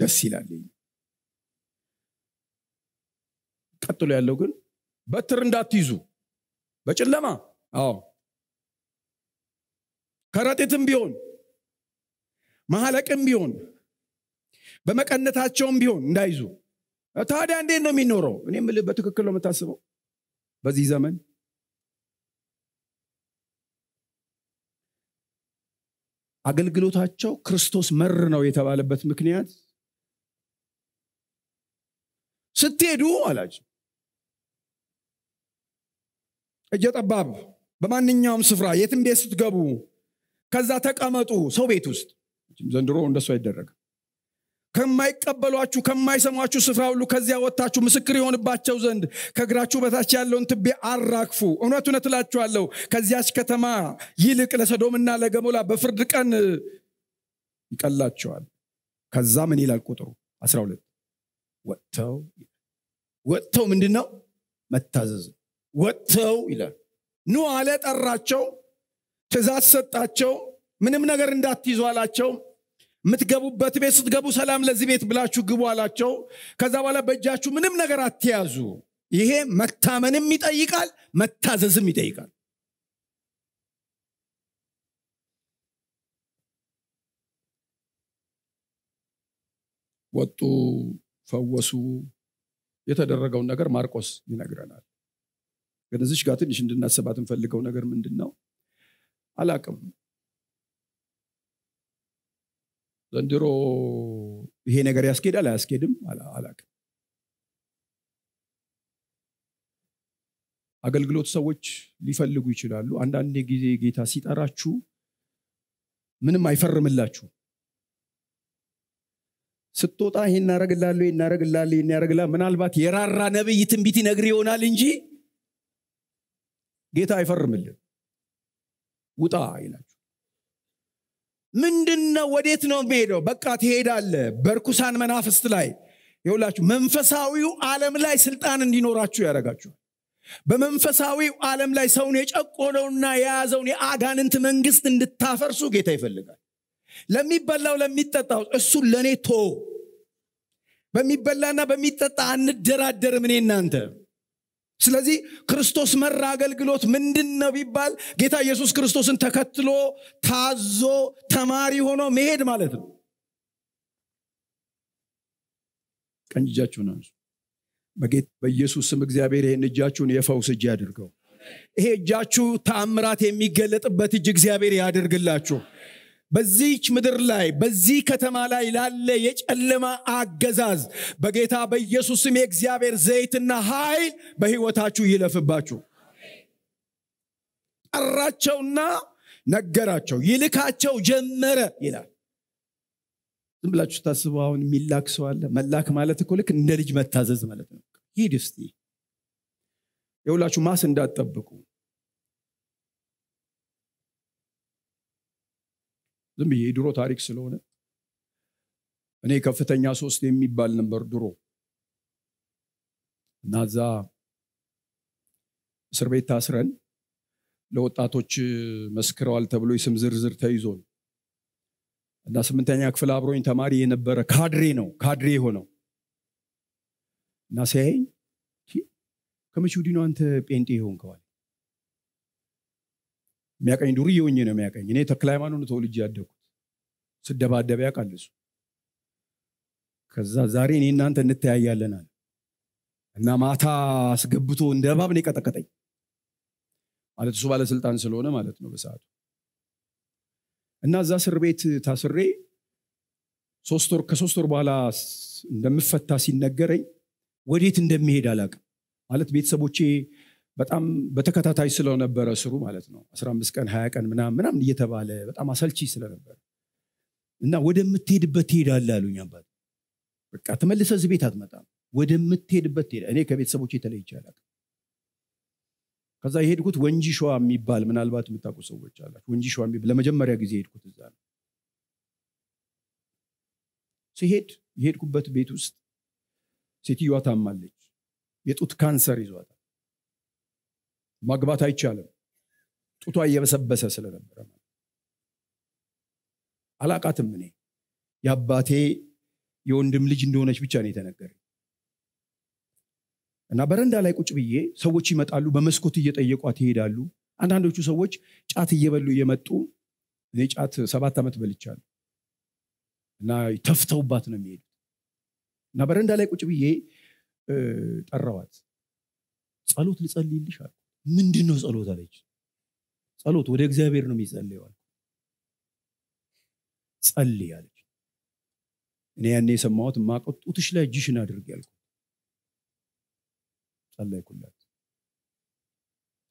ደስ ይላል። ቀጥሎ ያለው ግን በትር እንዳትይዙ በጨለማ አዎ፣ ከረጢትም ቢሆን መሐለቅም ቢሆን በመቀነታቸውም ቢሆን እንዳይዙ። ታዲያ እንዴት ነው የሚኖረው? እኔም በትክክል ነው የምታስበው? በዚህ ዘመን አገልግሎታቸው ክርስቶስ መር ነው የተባለበት ምክንያት ስትሄዱ አላቸው እየጠባብ በማንኛውም ስፍራ የትም ቤት ስትገቡ ከዛ ተቀመጡ ሰው ቤት ውስጥ ዘንድሮ እንደሱ አይደረግም ከማይቀበሏችሁ ከማይሰሟችሁ ስፍራ ሁሉ ከዚያ ወጥታችሁ ምስክር የሆንባቸው ዘንድ ከእግራችሁ በታች ያለውን ትቤ አራግፉ። እውነት እውነት እላችኋለሁ ከዚያች ከተማ ይልቅ ለሰዶምና ለገሞላ በፍርድ ቀን ይቀላቸዋል። ከዛ ምን ይላል ቁጥሩ 12 ወጥተው ወጥተው ምንድን ነው መታዘዝ ወጥተው ይላል ኑ አለ ጠራቸው ትእዛዝ ሰጣቸው ምንም ነገር እንዳትይዙ አላቸው የምትገቡበት ቤት ስትገቡ ሰላም ለዚህ ቤት ብላችሁ ግቡ አላቸው ከዛ በኋላ በእጃችሁ ምንም ነገር አትያዙ ይሄ መታመንም ይጠይቃል መታዘዝም ይጠይቃል ወጡ ፈወሱ የተደረገውን ነገር ማርቆስ ይነግረናል ግን እዚች ጋር ትንሽ እንድናስባት እንፈልገው ነገር ምንድን ነው አላቅም ዘንድሮ ይሄ ነገር ያስኬዳል አያስኬድም አላቅ አገልግሎት ሰዎች ሊፈልጉ ይችላሉ። አንዳንድ ጊዜ ጌታ ሲጠራችሁ ምንም አይፈርምላችሁ። ስትወጣ ይሄ እናረግላለሁ፣ እናረግላለ እናረግላ ምናልባት የራራ ነብይ ትንቢት ይነግር ይሆናል እንጂ ጌታ አይፈርምልን ውጣ ይላችሁ ምንድን ነው ወዴት ነው የሚሄደው በቃ ትሄዳለ በርኩሳን መናፍስት ላይ ይውላችሁ መንፈሳዊው ዓለም ላይ ስልጣን እንዲኖራችሁ ያደረጋችሁ በመንፈሳዊው ዓለም ላይ ሰውን የጨቆነውና የያዘውን የአጋንንት መንግስት እንድታፈርሱ ጌታ ይፈልጋል ለሚበላው ለሚጠጣው እሱ ለእኔ ቶ በሚበላና በሚጠጣ አንደራደርም እኔ እናንተ ስለዚህ ክርስቶስ መራ አገልግሎት ምንድን ነው ቢባል ጌታ ኢየሱስ ክርስቶስን ተከትሎ ታዞ ተማሪ ሆኖ መሄድ ማለት ነው ቀኝ እጃችሁን አንሱ በኢየሱስ ስም እግዚአብሔር ይህን እጃችሁን የፈውስ እጅ ያድርገው ይሄ እጃችሁ ተአምራት የሚገለጥበት እጅ እግዚአብሔር ያደርግላችሁ በዚህች ምድር ላይ በዚህ ከተማ ላይ ላለ የጨለማ አገዛዝ በጌታ በኢየሱስም የእግዚአብሔር ዘይትና ኃይል በህይወታችሁ ይለፍባችሁ ጠራቸውና ነገራቸው ይልካቸው ጀመረ ይላል ዝም ብላችሁ ታስቡ አሁን የሚላክ ሰው አለ መላክ ማለት እኮ ልክ እንደ ልጅ መታዘዝ ማለት ነው ሂድ እስቲ የሁላችሁ ማስ እንዳትጠብቁ ዝም ብዬ የድሮ ታሪክ ስለሆነ እኔ ከፍተኛ ሶስት የሚባል ነበር ድሮ እና እዛ እስር ቤት ታስረን ለወጣቶች መስክረዋል ተብሎ የስም ዝርዝር ተይዞ እና ስምንተኛ ክፍል አብሮኝ ተማሪ የነበረ ካድሬ ነው ካድሬ የሆነው እና ሲያይኝ ከመቼ ወዲህ ነው አንተ ጴንጤ ይሆንከዋል የሚያቀኝ ዱርዬ ሆኜ ነው የሚያቀኝ። እኔ ተክለ ሃይማኖት ተወልጄ ያደግኩት ስደባደብ ያውቃል ከዛ ዛሬ እኔ እናንተ እንተያያለናል እና ማታ አስገብቶ እንደ እባብ ነው የቀጠቀጠኝ። ማለት እሱ ባለስልጣን ስለሆነ ማለት ነው በሰዓቱ እና እዛ እስር ቤት ታስሬ ሶስት ወር ከሶስት ወር በኋላ እንደምፈታ ሲነገረኝ ወዴት እንደሚሄድ አላውቅም። ማለት ቤተሰቦቼ በጣም በተከታታይ ስለነበረ ስሩ ማለት ነው 15 ቀን 20 ቀን ምናምን ምናምን እየተባለ በጣም አሰልቺ ስለነበረ እና ወደምትሄድበት ትሄዳለ አሉኝ አባት በቃ ተመልሰ እዚህ ቤት አትመጣም ወደምትሄድበት ትሄዳ እኔ ከቤተሰቦች የተለይቼ አላውቅም ከዛ የሄድኩት ወንጂ ሸዋ የሚባል ምናልባት የምታውቁ ሰዎች አላችሁ ወንጂ ሸዋ የሚባል ለመጀመሪያ ጊዜ የሄድኩት እዛ ነው ሲሄድ የሄድኩበት ቤት ውስጥ ሴትዮዋ ታማለች የጡት ካንሰር ይዟታል ማግባት አይቻልም ጡቷ እየበሰበሰ ስለነበረ አላቃትም እኔ የአባቴ የወንድም ልጅ እንደሆነች ብቻ ነው የተነገረኝ እና በረንዳ ላይ ቁጭ ብዬ ሰዎች ይመጣሉ በመስኮት እየጠየቋት ይሄዳሉ አንዳንዶቹ ሰዎች ጫት እየበሉ እየመጡ እኔ ጫት ሰባት ዓመት በልቻሉ እና ተፍተውባት ነው የሚሄዱት እና በረንዳ ላይ ቁጭ ብዬ ጠራዋት ጸሎት ልጸልይልሽ አልኩ ምንድን ነው ጸሎት አለች ጸሎት ወደ እግዚአብሔር ነው የሚጸልየው ጸልይ አለች እኔ ያኔ የሰማሁት ማቀው ጡትሽ ላይ እጅሽን አድርግ ያልኩ ጸለይኩላት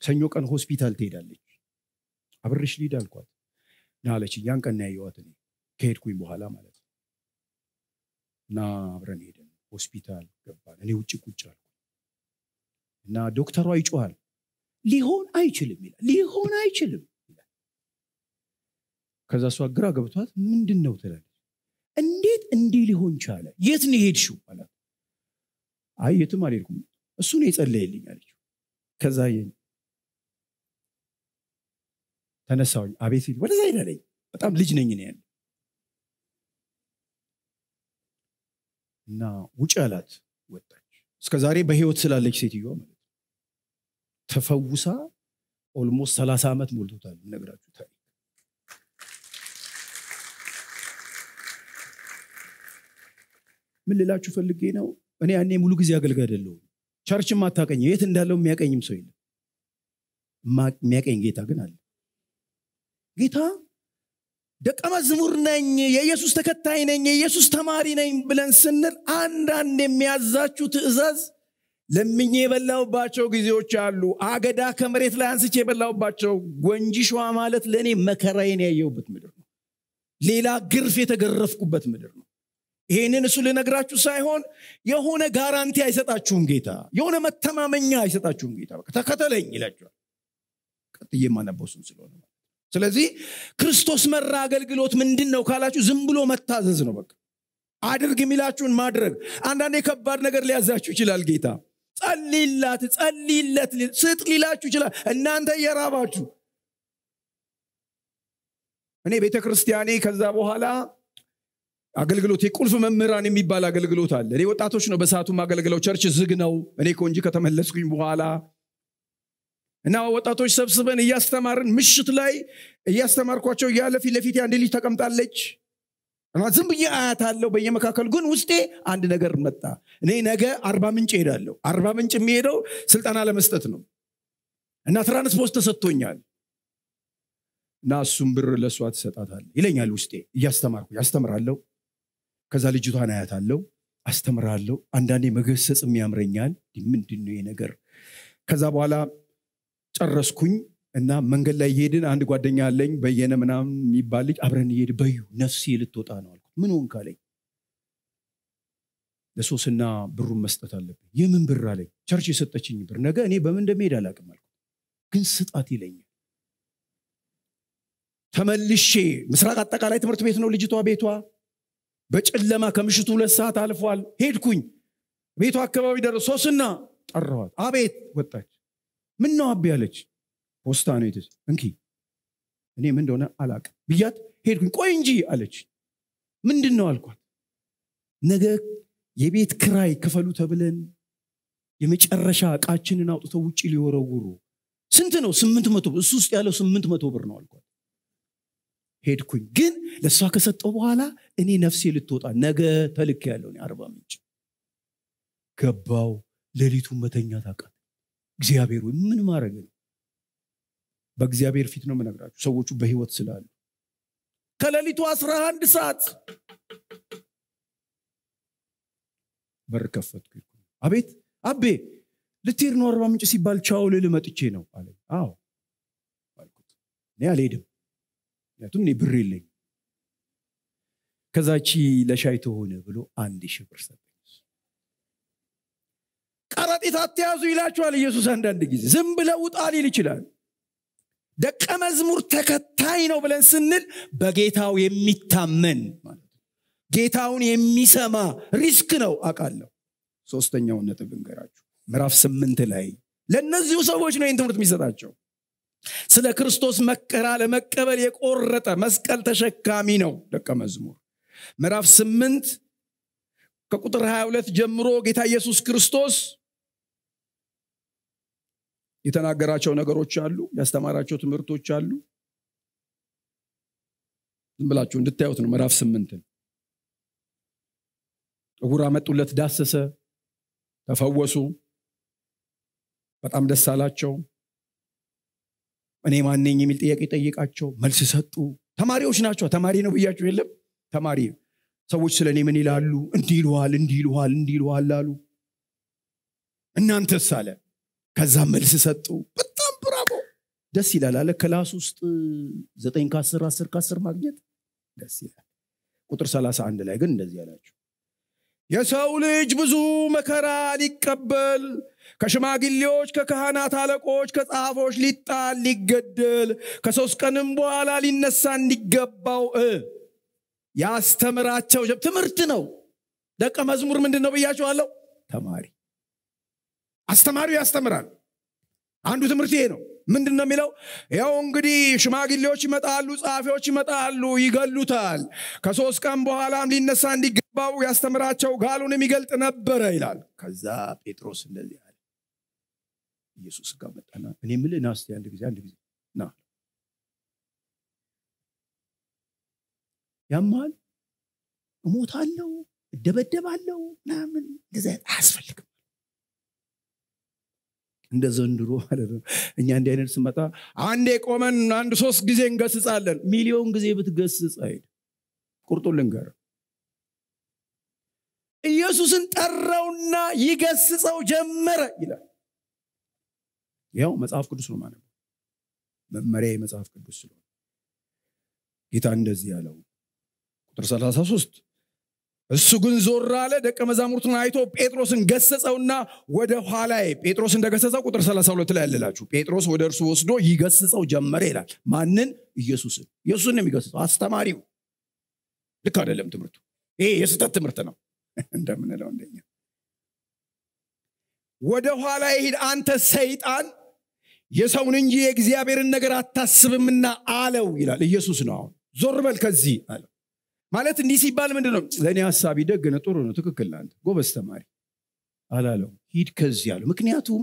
ሰኞ ቀን ሆስፒታል ትሄዳለች አብርሽ ሊድ አልኳት ና አለችኝ ያን ቀን ያየዋት እኔ ከሄድኩኝ በኋላ ማለት ነው እና አብረን ሄደን ሆስፒታል ገባን እኔ ውጭ ቁጭ አልኩ እና ዶክተሯ ይጮሃል ሊሆን አይችልም ይላል ሊሆን አይችልም ይላል ከዛ እሷ ግራ ገብቷት ምንድን ነው ትላለች እንዴት እንዲህ ሊሆን ቻለ የት ነው ሄድሽው አላት አይ የትም አልሄድኩም እሱ ነው የጸለየልኝ አለችው ከዛ ተነሳውኝ አቤት ወደዛ ሄዳለኝ በጣም ልጅ ነኝ ነው ያለ እና ውጭ አላት ወጣች እስከዛሬ በህይወት ስላለች ሴትዮ ሴትዮዋ ተፈውሳ ኦልሞስት ሰላሳ ዓመት ሞልቶታል ነግራችሁ ታሪክ ምን ልላችሁ ፈልጌ ነው እኔ ያኔ ሙሉ ጊዜ አገልግ አይደለሁም ቸርችም አታቀኝ የት እንዳለው የሚያቀኝም ሰው የለም የሚያቀኝ ጌታ ግን አለ ጌታ ደቀ መዝሙር ነኝ የኢየሱስ ተከታይ ነኝ የኢየሱስ ተማሪ ነኝ ብለን ስንል አንዳንድ የሚያዛችሁ ትእዛዝ ለምኜ የበላውባቸው ጊዜዎች አሉ አገዳ ከመሬት ላይ አንስቼ የበላውባቸው ጎንጂሿ ማለት ለእኔ መከራዬን ያየውበት ምድር ነው ሌላ ግርፍ የተገረፍኩበት ምድር ነው ይህንን እሱ ልነግራችሁ ሳይሆን የሆነ ጋራንቲ አይሰጣችሁም ጌታ የሆነ መተማመኛ አይሰጣችሁም ጌታ ተከተለኝ ይላቸዋል ቀጥዬ ማነበሱም ስለሆነ ስለዚህ ክርስቶስ መራ አገልግሎት ምንድን ነው ካላችሁ ዝም ብሎ መታዘዝ ነው በቃ አድርግ የሚላችሁን ማድረግ አንዳንዴ ከባድ ነገር ሊያዛችሁ ይችላል ጌታ ጸልላት ጸልለት ስጥ ሊላችሁ ይችላል። እናንተ እየራባችሁ እኔ ቤተ ክርስቲያኔ ከዛ በኋላ አገልግሎት የቁልፍ መምህራን የሚባል አገልግሎት አለ። እኔ ወጣቶች ነው በሰዓቱ ማገልግለው። ቸርች ዝግ ነው እኔ ከእንጂ ከተመለስኩኝ በኋላ እና ወጣቶች ሰብስበን እያስተማርን ምሽት ላይ እያስተማርኳቸው እያለ ፊት ለፊት አንድ ልጅ ተቀምጣለች። እና ዝም ብዬ አያት አለው ግን ውስጤ አንድ ነገር መጣ እኔ ነገ አርባ ምንጭ ሄዳለሁ አርባ ምንጭ የሚሄደው ስልጠና ለመስጠት ነው እና ትራንስፖርት ተሰጥቶኛል እና እሱም ብር ለእሷ ትሰጣታል ይለኛል ውስጤ እያስተማርኩ ያስተምራለሁ ከዛ ልጅቷን አያታለሁ አስተምራለሁ አንዳንዴ መገሰጽ የሚያምረኛል ምንድን ነው ነገር ከዛ በኋላ ጨረስኩኝ እና መንገድ ላይ እየሄድን አንድ ጓደኛ አለኝ በየነ ምናምን የሚባል ልጅ አብረን እየሄድ በዩ ነፍሴ ልትወጣ ነው አልኩት ምን ሆን ካለኝ ለሶስና ብሩን መስጠት አለብ የምን ብር አለኝ ቸርች የሰጠችኝ ብር ነገ እኔ በምን እንደሚሄድ አላቅም አልኩት ግን ስጣት ይለኛል ተመልሼ ምስራቅ አጠቃላይ ትምህርት ቤት ነው ልጅቷ ቤቷ በጨለማ ከምሽቱ ሁለት ሰዓት አልፏል ሄድኩኝ ቤቷ አካባቢ ደረ ሶስና ጠራዋት አቤት ወጣች ምን ነው አቤ አለች ፖስታ ነው የት እንኪ እኔ ምን እንደሆነ አላቅ ብያት ሄድኩኝ ቆይ እንጂ አለች ምንድን ነው አልኳት ነገ የቤት ክራይ ክፈሉ ተብለን የመጨረሻ እቃችንን አውጥተው ውጭ ሊወረውሩ ስንት ነው ስምንት መቶ እሱ ውስጥ ያለው ስምንት መቶ ብር ነው አልኳት ሄድኩኝ ግን ለእሷ ከሰጠው በኋላ እኔ ነፍሴ ልትወጣ ነገ ተልክ ያለው አርባ ምንጭ ገባው ሌሊቱን መተኛ አቃት እግዚአብሔር ምን ማድረግ ነው በእግዚአብሔር ፊት ነው የምነግራችሁ ሰዎቹ በህይወት ስላሉ ከሌሊቱ አስራ አንድ ሰዓት በር ከፈትኩ አቤት አቤ ልትሄድ ነው አርባ ምንጭ ሲባል ቻው ልል መጥቼ ነው አለ አዎ አልኩት እኔ አልሄድም ምክንያቱም እኔ ብር የለኝ ከዛቺ ለሻይ ተሆነ ብሎ አንድ ሺህ ብር ሰጠኝ ቀረጢት አትያዙ ይላችኋል ኢየሱስ አንዳንድ ጊዜ ዝም ብለው ውጣ ሊል ይችላል ደቀ መዝሙር ተከታይ ነው ብለን ስንል በጌታው የሚታመን ማለት ጌታውን የሚሰማ ሪስክ ነው አውቃለሁ ሶስተኛውን ነጥብ እንገራችሁ ምዕራፍ ስምንት ላይ ለእነዚሁ ሰዎች ነው ይህን ትምህርት የሚሰጣቸው ስለ ክርስቶስ መከራ ለመቀበል የቆረጠ መስቀል ተሸካሚ ነው ደቀ መዝሙር ምዕራፍ ስምንት ከቁጥር 22 ጀምሮ ጌታ ኢየሱስ ክርስቶስ የተናገራቸው ነገሮች አሉ፣ ያስተማራቸው ትምህርቶች አሉ። ዝም ብላችሁ እንድታዩት ነው። ምዕራፍ ስምንትን ጥጉር አመጡለት፣ ዳሰሰ፣ ተፈወሱ፣ በጣም ደስ አላቸው። እኔ ማነኝ የሚል ጥያቄ ጠይቃቸው፣ መልስ ሰጡ። ተማሪዎች ናቸው። ተማሪ ነው ብያቸው የለም ተማሪ ሰዎች ስለ እኔ ምን ይላሉ? እንዲህ ይልሃል፣ እንዲህ ይልሃል፣ እንዲህ ይልሃል አሉ። እናንተስ አለ ከዛ መልስ ሰጡ። በጣም ብራቦ ደስ ይላል አለ። ክላስ ውስጥ ዘጠኝ ከአስር አስር ከአስር ማግኘት ደስ ይላል። ቁጥር 31 ላይ ግን እንደዚህ አላቸው። የሰው ልጅ ብዙ መከራ ሊቀበል ከሽማግሌዎች፣ ከካህናት አለቆች፣ ከጸሐፎች ሊጣል፣ ሊገደል ከሶስት ቀንም በኋላ ሊነሳ እንዲገባው ያስተምራቸው። ትምህርት ነው። ደቀ መዝሙር ምንድን ነው ብያቸዋለሁ? ተማሪ አስተማሪው ያስተምራል አንዱ ትምህርት ይሄ ነው ምንድን ነው የሚለው ያው እንግዲህ ሽማግሌዎች ይመጣሉ ጸሐፊዎች ይመጣሉ ይገሉታል ከሶስት ቀን በኋላም ሊነሳ እንዲገባው ያስተምራቸው ጋሉን የሚገልጥ ነበረ ይላል ከዛ ጴጥሮስ እንደዚህ አለ ኢየሱስ ጋር መጣና እኔ ምልህ ናስቲ አንድ ጊዜ አንድ ጊዜ ና ያማል እሞታለው እደበደባለው ምናምን እንደዚህ አያስፈልግም እንደ ዘንድሮ ማለት ነው እኛ እንዲህ አይነት ስመጣ አንዴ ቆመን አንድ ሶስት ጊዜ እንገስጻለን ሚሊዮን ጊዜ ብትገስጽ አይድ ቁርጡ ልንገር ኢየሱስን ጠራውና ይገስጸው ጀመረ ይላል ያው መጽሐፍ ቅዱስ ነው ማለት መመሪያ የመጽሐፍ ቅዱስ ስለሆነ ጌታ እንደዚህ ያለው ቁጥር 33 እሱ ግን ዞር አለ ደቀ መዛሙርቱን አይቶ ጴጥሮስን ገሰጸውና ወደ ኋላ ጴጥሮስ እንደገሰጸው ቁጥር 32 ላይ ያለላችሁ ጴጥሮስ ወደ እርሱ ወስዶ ይገስጸው ጀመረ ይላል ማንን ኢየሱስን ኢየሱስን ነው የሚገስጸው አስተማሪው ልክ አይደለም ትምህርቱ ይሄ የስህተት ትምህርት ነው እንደምንለው እንደኛ ወደ ኋላ ይሄድ አንተ ሰይጣን የሰውን እንጂ የእግዚአብሔርን ነገር አታስብምና አለው ይላል ኢየሱስ ነው አሁን ዞር በል ከዚህ አለ ማለት እንዲህ ሲባል ምንድ ነው ለእኔ ሀሳብ ይደግነ ጥሩ ነው ትክክል ናንተ ጎበዝ ተማሪ አላለው ሂድ ከዚ ያለው ምክንያቱም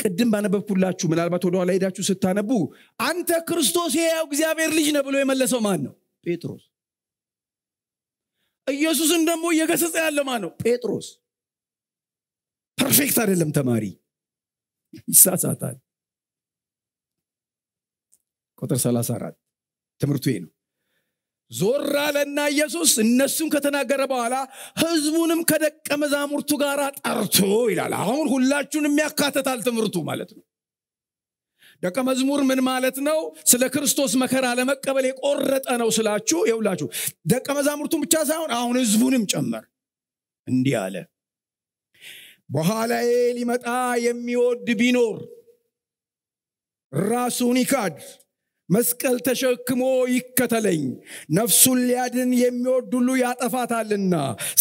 ቅድም ባነበብኩላችሁ ምናልባት ወደኋላ ሄዳችሁ ስታነቡ አንተ ክርስቶስ የያው እግዚአብሔር ልጅ ነው ብሎ የመለሰው ማን ነው ጴጥሮስ ኢየሱስን ደግሞ እየገሰጸ ያለ ማን ነው ጴጥሮስ ፐርፌክት አይደለም ተማሪ ይሳሳታል ቁጥር 34 ትምህርቱ ነው ዞር አለና ኢየሱስ እነሱን ከተናገረ በኋላ ህዝቡንም ከደቀ መዛሙርቱ ጋር ጠርቶ ይላል። አሁን ሁላችሁን የሚያካተታል ትምህርቱ ማለት ነው። ደቀ መዝሙር ምን ማለት ነው? ስለ ክርስቶስ መከራ ለመቀበል የቆረጠ ነው ስላችሁ፣ የውላችሁ ደቀ መዛሙርቱን ብቻ ሳይሆን አሁን ህዝቡንም ጨመር። እንዲህ አለ፣ በኋላዬ ሊመጣ የሚወድ ቢኖር ራሱን ይካድ መስቀል ተሸክሞ ይከተለኝ ነፍሱን ሊያድን የሚወድ ሁሉ ያጠፋታልና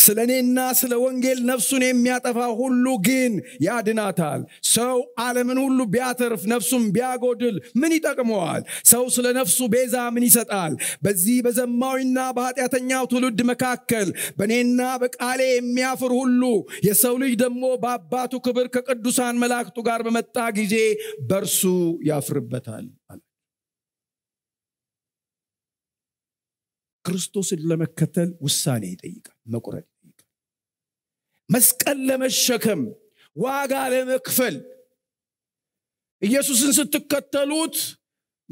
ስለ እኔና ስለ ወንጌል ነፍሱን የሚያጠፋ ሁሉ ግን ያድናታል ሰው ዓለምን ሁሉ ቢያተርፍ ነፍሱን ቢያጎድል ምን ይጠቅመዋል ሰው ስለ ነፍሱ ቤዛ ምን ይሰጣል በዚህ በዘማዊና በኃጢአተኛው ትውልድ መካከል በእኔና በቃሌ የሚያፍር ሁሉ የሰው ልጅ ደግሞ በአባቱ ክብር ከቅዱሳን መላእክቱ ጋር በመጣ ጊዜ በእርሱ ያፍርበታል አለ ክርስቶስን ለመከተል ውሳኔ ይጠይቃል መቁረጥ ይጠይቃል መስቀል ለመሸከም ዋጋ ለመክፈል ኢየሱስን ስትከተሉት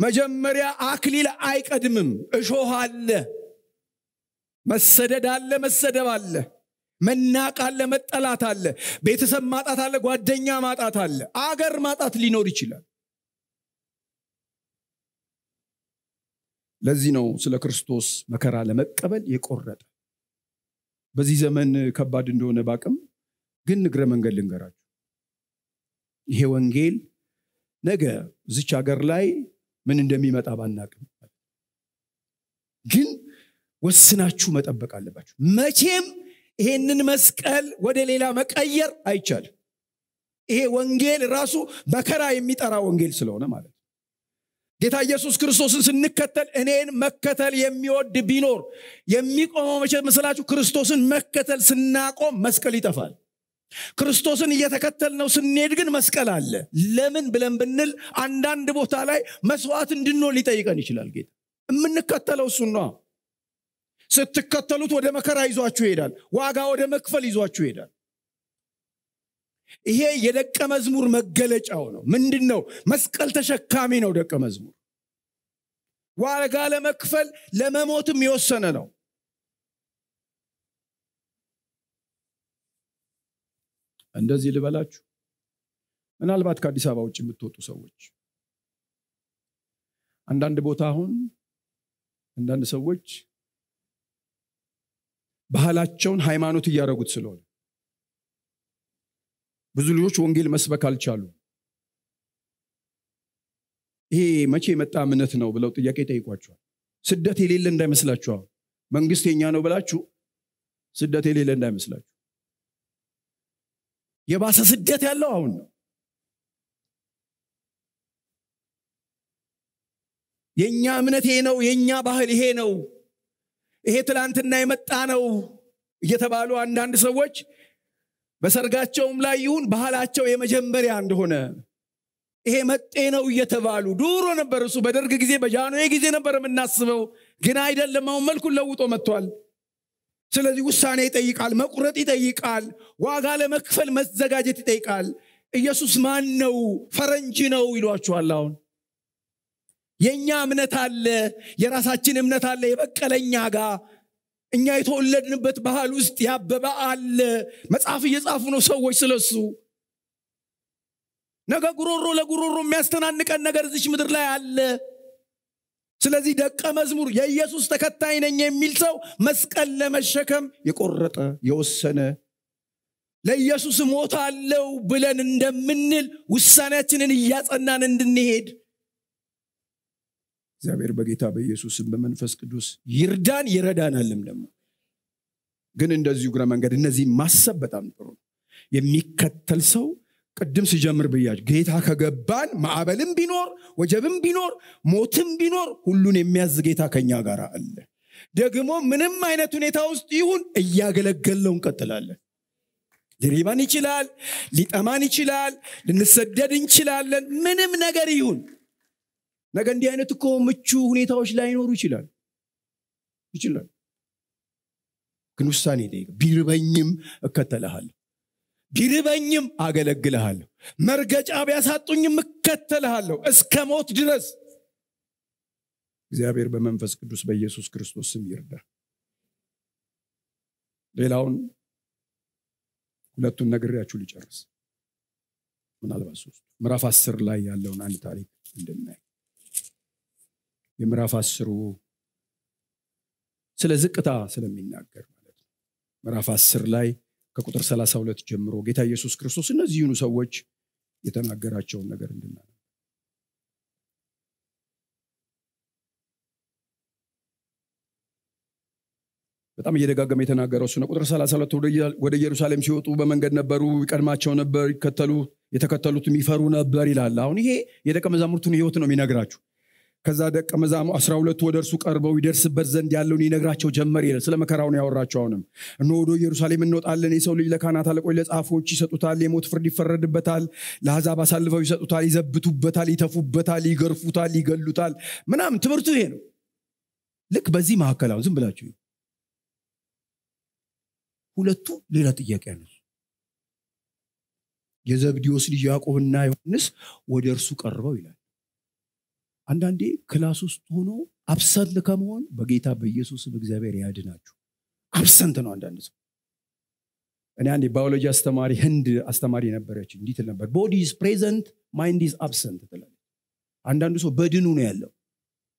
መጀመሪያ አክሊል አይቀድምም እሾህ አለ መሰደድ አለ መሰደብ አለ መናቅ አለ መጠላት አለ ቤተሰብ ማጣት አለ ጓደኛ ማጣት አለ አገር ማጣት ሊኖር ይችላል ለዚህ ነው ስለ ክርስቶስ መከራ ለመቀበል የቆረጠ በዚህ ዘመን ከባድ እንደሆነ ባቅም ግን ንግረ መንገድ ልንገራችሁ ይሄ ወንጌል ነገ እዚች ሀገር ላይ ምን እንደሚመጣ ባናቅም ግን ወስናችሁ መጠበቅ አለባችሁ መቼም ይሄንን መስቀል ወደ ሌላ መቀየር አይቻልም ይሄ ወንጌል ራሱ መከራ የሚጠራ ወንጌል ስለሆነ ማለት ጌታ ኢየሱስ ክርስቶስን ስንከተል እኔን መከተል የሚወድ ቢኖር የሚቆመው መቼ መስላችሁ? ክርስቶስን መከተል ስናቆም መስቀል ይጠፋል። ክርስቶስን እየተከተል ነው ስንሄድ ግን መስቀል አለ። ለምን ብለን ብንል አንዳንድ ቦታ ላይ መስዋዕት እንድንሆን ሊጠይቀን ይችላል። ጌታ የምንከተለው እሱን ስትከተሉት ወደ መከራ ይዟችሁ ይሄዳል። ዋጋ ወደ መክፈል ይዟችሁ ይሄዳል። ይሄ የደቀ መዝሙር መገለጫው ነው። ምንድን ነው? መስቀል ተሸካሚ ነው ደቀ መዝሙር። ዋጋ ለመክፈል ለመሞትም የወሰነ ነው እንደዚህ ልበላችሁ ምናልባት ከአዲስ አበባ ውጭ የምትወጡ ሰዎች አንዳንድ ቦታ አሁን አንዳንድ ሰዎች ባህላቸውን ሃይማኖት እያደረጉት ስለሆነ ብዙ ልጆች ወንጌል መስበክ አልቻሉም ይሄ መቼ የመጣ እምነት ነው ብለው ጥያቄ ጠይቋቸዋል ስደት የሌለ እንዳይመስላችሁ መንግስት የኛ ነው ብላችሁ ስደት የሌለ እንዳይመስላችሁ የባሰ ስደት ያለው አሁን ነው የእኛ እምነት ይሄ ነው የእኛ ባህል ይሄ ነው ይሄ ትላንትና የመጣ ነው እየተባሉ አንዳንድ ሰዎች በሰርጋቸውም ላይ ይሁን ባህላቸው የመጀመሪያ እንደሆነ ይሄ መጤ ነው እየተባሉ ዱሮ ነበር እሱ በደርግ ጊዜ በጃንሆይ ጊዜ ነበር የምናስበው ግን አይደለም አሁን መልኩን ለውጦ መጥቷል ስለዚህ ውሳኔ ይጠይቃል መቁረጥ ይጠይቃል ዋጋ ለመክፈል መዘጋጀት ይጠይቃል ኢየሱስ ማን ነው ፈረንጅ ነው ይሏችኋል አሁን የእኛ እምነት አለ የራሳችን እምነት አለ የበቀለኛ ጋ እኛ የተወለድንበት ባህል ውስጥ ያበበ አለ መጽሐፍ እየጻፉ ነው ሰዎች ስለሱ ነገ ጉሮሮ ለጉሮሮ የሚያስተናንቀን ነገር እዚች ምድር ላይ አለ ስለዚህ ደቀ መዝሙር የኢየሱስ ተከታይ ነኝ የሚል ሰው መስቀል ለመሸከም የቆረጠ የወሰነ ለኢየሱስ ሞት አለው ብለን እንደምንል ውሳኔያችንን እያጸናን እንድንሄድ እግዚአብሔር በጌታ በኢየሱስን በመንፈስ ቅዱስ ይርዳን ይረዳናልም ደግሞ ግን እንደዚሁ ግረ መንገድ እነዚህ ማሰብ በጣም ጥሩ ነው የሚከተል ሰው ቅድም ሲጀምር ብያ ጌታ ከገባን ማዕበልም ቢኖር ወጀብም ቢኖር ሞትም ቢኖር ሁሉን የሚያዝ ጌታ ከኛ ጋር አለ። ደግሞ ምንም አይነት ሁኔታ ውስጥ ይሁን እያገለገልነው እንቀጥላለን። ሊሪባን ይችላል፣ ሊጠማን ይችላል፣ ልንሰደድ እንችላለን። ምንም ነገር ይሁን ነገ እንዲህ አይነት እኮ ምቹ ሁኔታዎች ላይኖሩ ይችላል ይችላል ግን ውሳኔ ቢርበኝም እከተልሃል ቢርበኝም አገለግልሃለሁ፣ መርገጫ ቢያሳጡኝም እከተልሃለሁ እስከ ሞት ድረስ። እግዚአብሔር በመንፈስ ቅዱስ በኢየሱስ ክርስቶስ ስም ይርዳ። ሌላውን ሁለቱን ነግሬያችሁ ሊጨርስ ምናልባት ሶስት ምዕራፍ አስር ላይ ያለውን አንድ ታሪክ እንድናይ የምዕራፍ አስሩ ስለ ዝቅታ ስለሚናገር ማለት ነው። ምዕራፍ አስር ላይ ከቁጥር 32 ጀምሮ ጌታ ኢየሱስ ክርስቶስ እነዚህኑ ሰዎች የተናገራቸውን ነገር እንድናል በጣም እየደጋገመ የተናገረው እሱ ነው። ቁጥር 32 ወደ ኢየሩሳሌም ሲወጡ በመንገድ ነበሩ፣ ይቀድማቸው ነበር፣ ይከተሉ የተከተሉትም ይፈሩ ነበር ይላል። አሁን ይሄ የደቀ መዛሙርቱን ህይወት ነው የሚነግራችሁ። ከዛ ደቀ መዛሙ አስራ ሁለቱ ወደ እርሱ ቀርበው ይደርስበት ዘንድ ያለውን ይነግራቸው ጀመር ይላል። ስለ መከራው ነው ያወራቸው። አሁንም እነሆ ወደ ኢየሩሳሌም እንወጣለን፣ የሰው ልጅ ለካናት አለቆች፣ ለጻፎች ይሰጡታል፣ የሞት ፍርድ ይፈረድበታል፣ ለአዛብ አሳልፈው ይሰጡታል፣ ይዘብቱበታል፣ ይተፉበታል፣ ይገርፉታል፣ ይገሉታል። ምናምን ትምህርቱ ይሄ ነው። ልክ በዚህ መካከል አሁን ዝም ብላችሁ ሁለቱ ሌላ ጥያቄ ያሉት የዘብዲዎስ ልጅ ያዕቆብና ዮሐንስ ወደ እርሱ ቀርበው ይላል አንዳንዴ ክላስ ውስጥ ሆኖ አብሰንት ከመሆን በጌታ በኢየሱስም እግዚአብሔር ያድናችሁ። አብሰንት ነው አንዳንድ ሰው። እኔ አንዴ ባዮሎጂ አስተማሪ ህንድ አስተማሪ ነበረች፣ እንዲት ነበር፣ ቦዲ ስ ፕሬዘንት ማይንድ ስ አብሰንት ትላለች። አንዳንዱ ሰው በድኑ ነው ያለው፣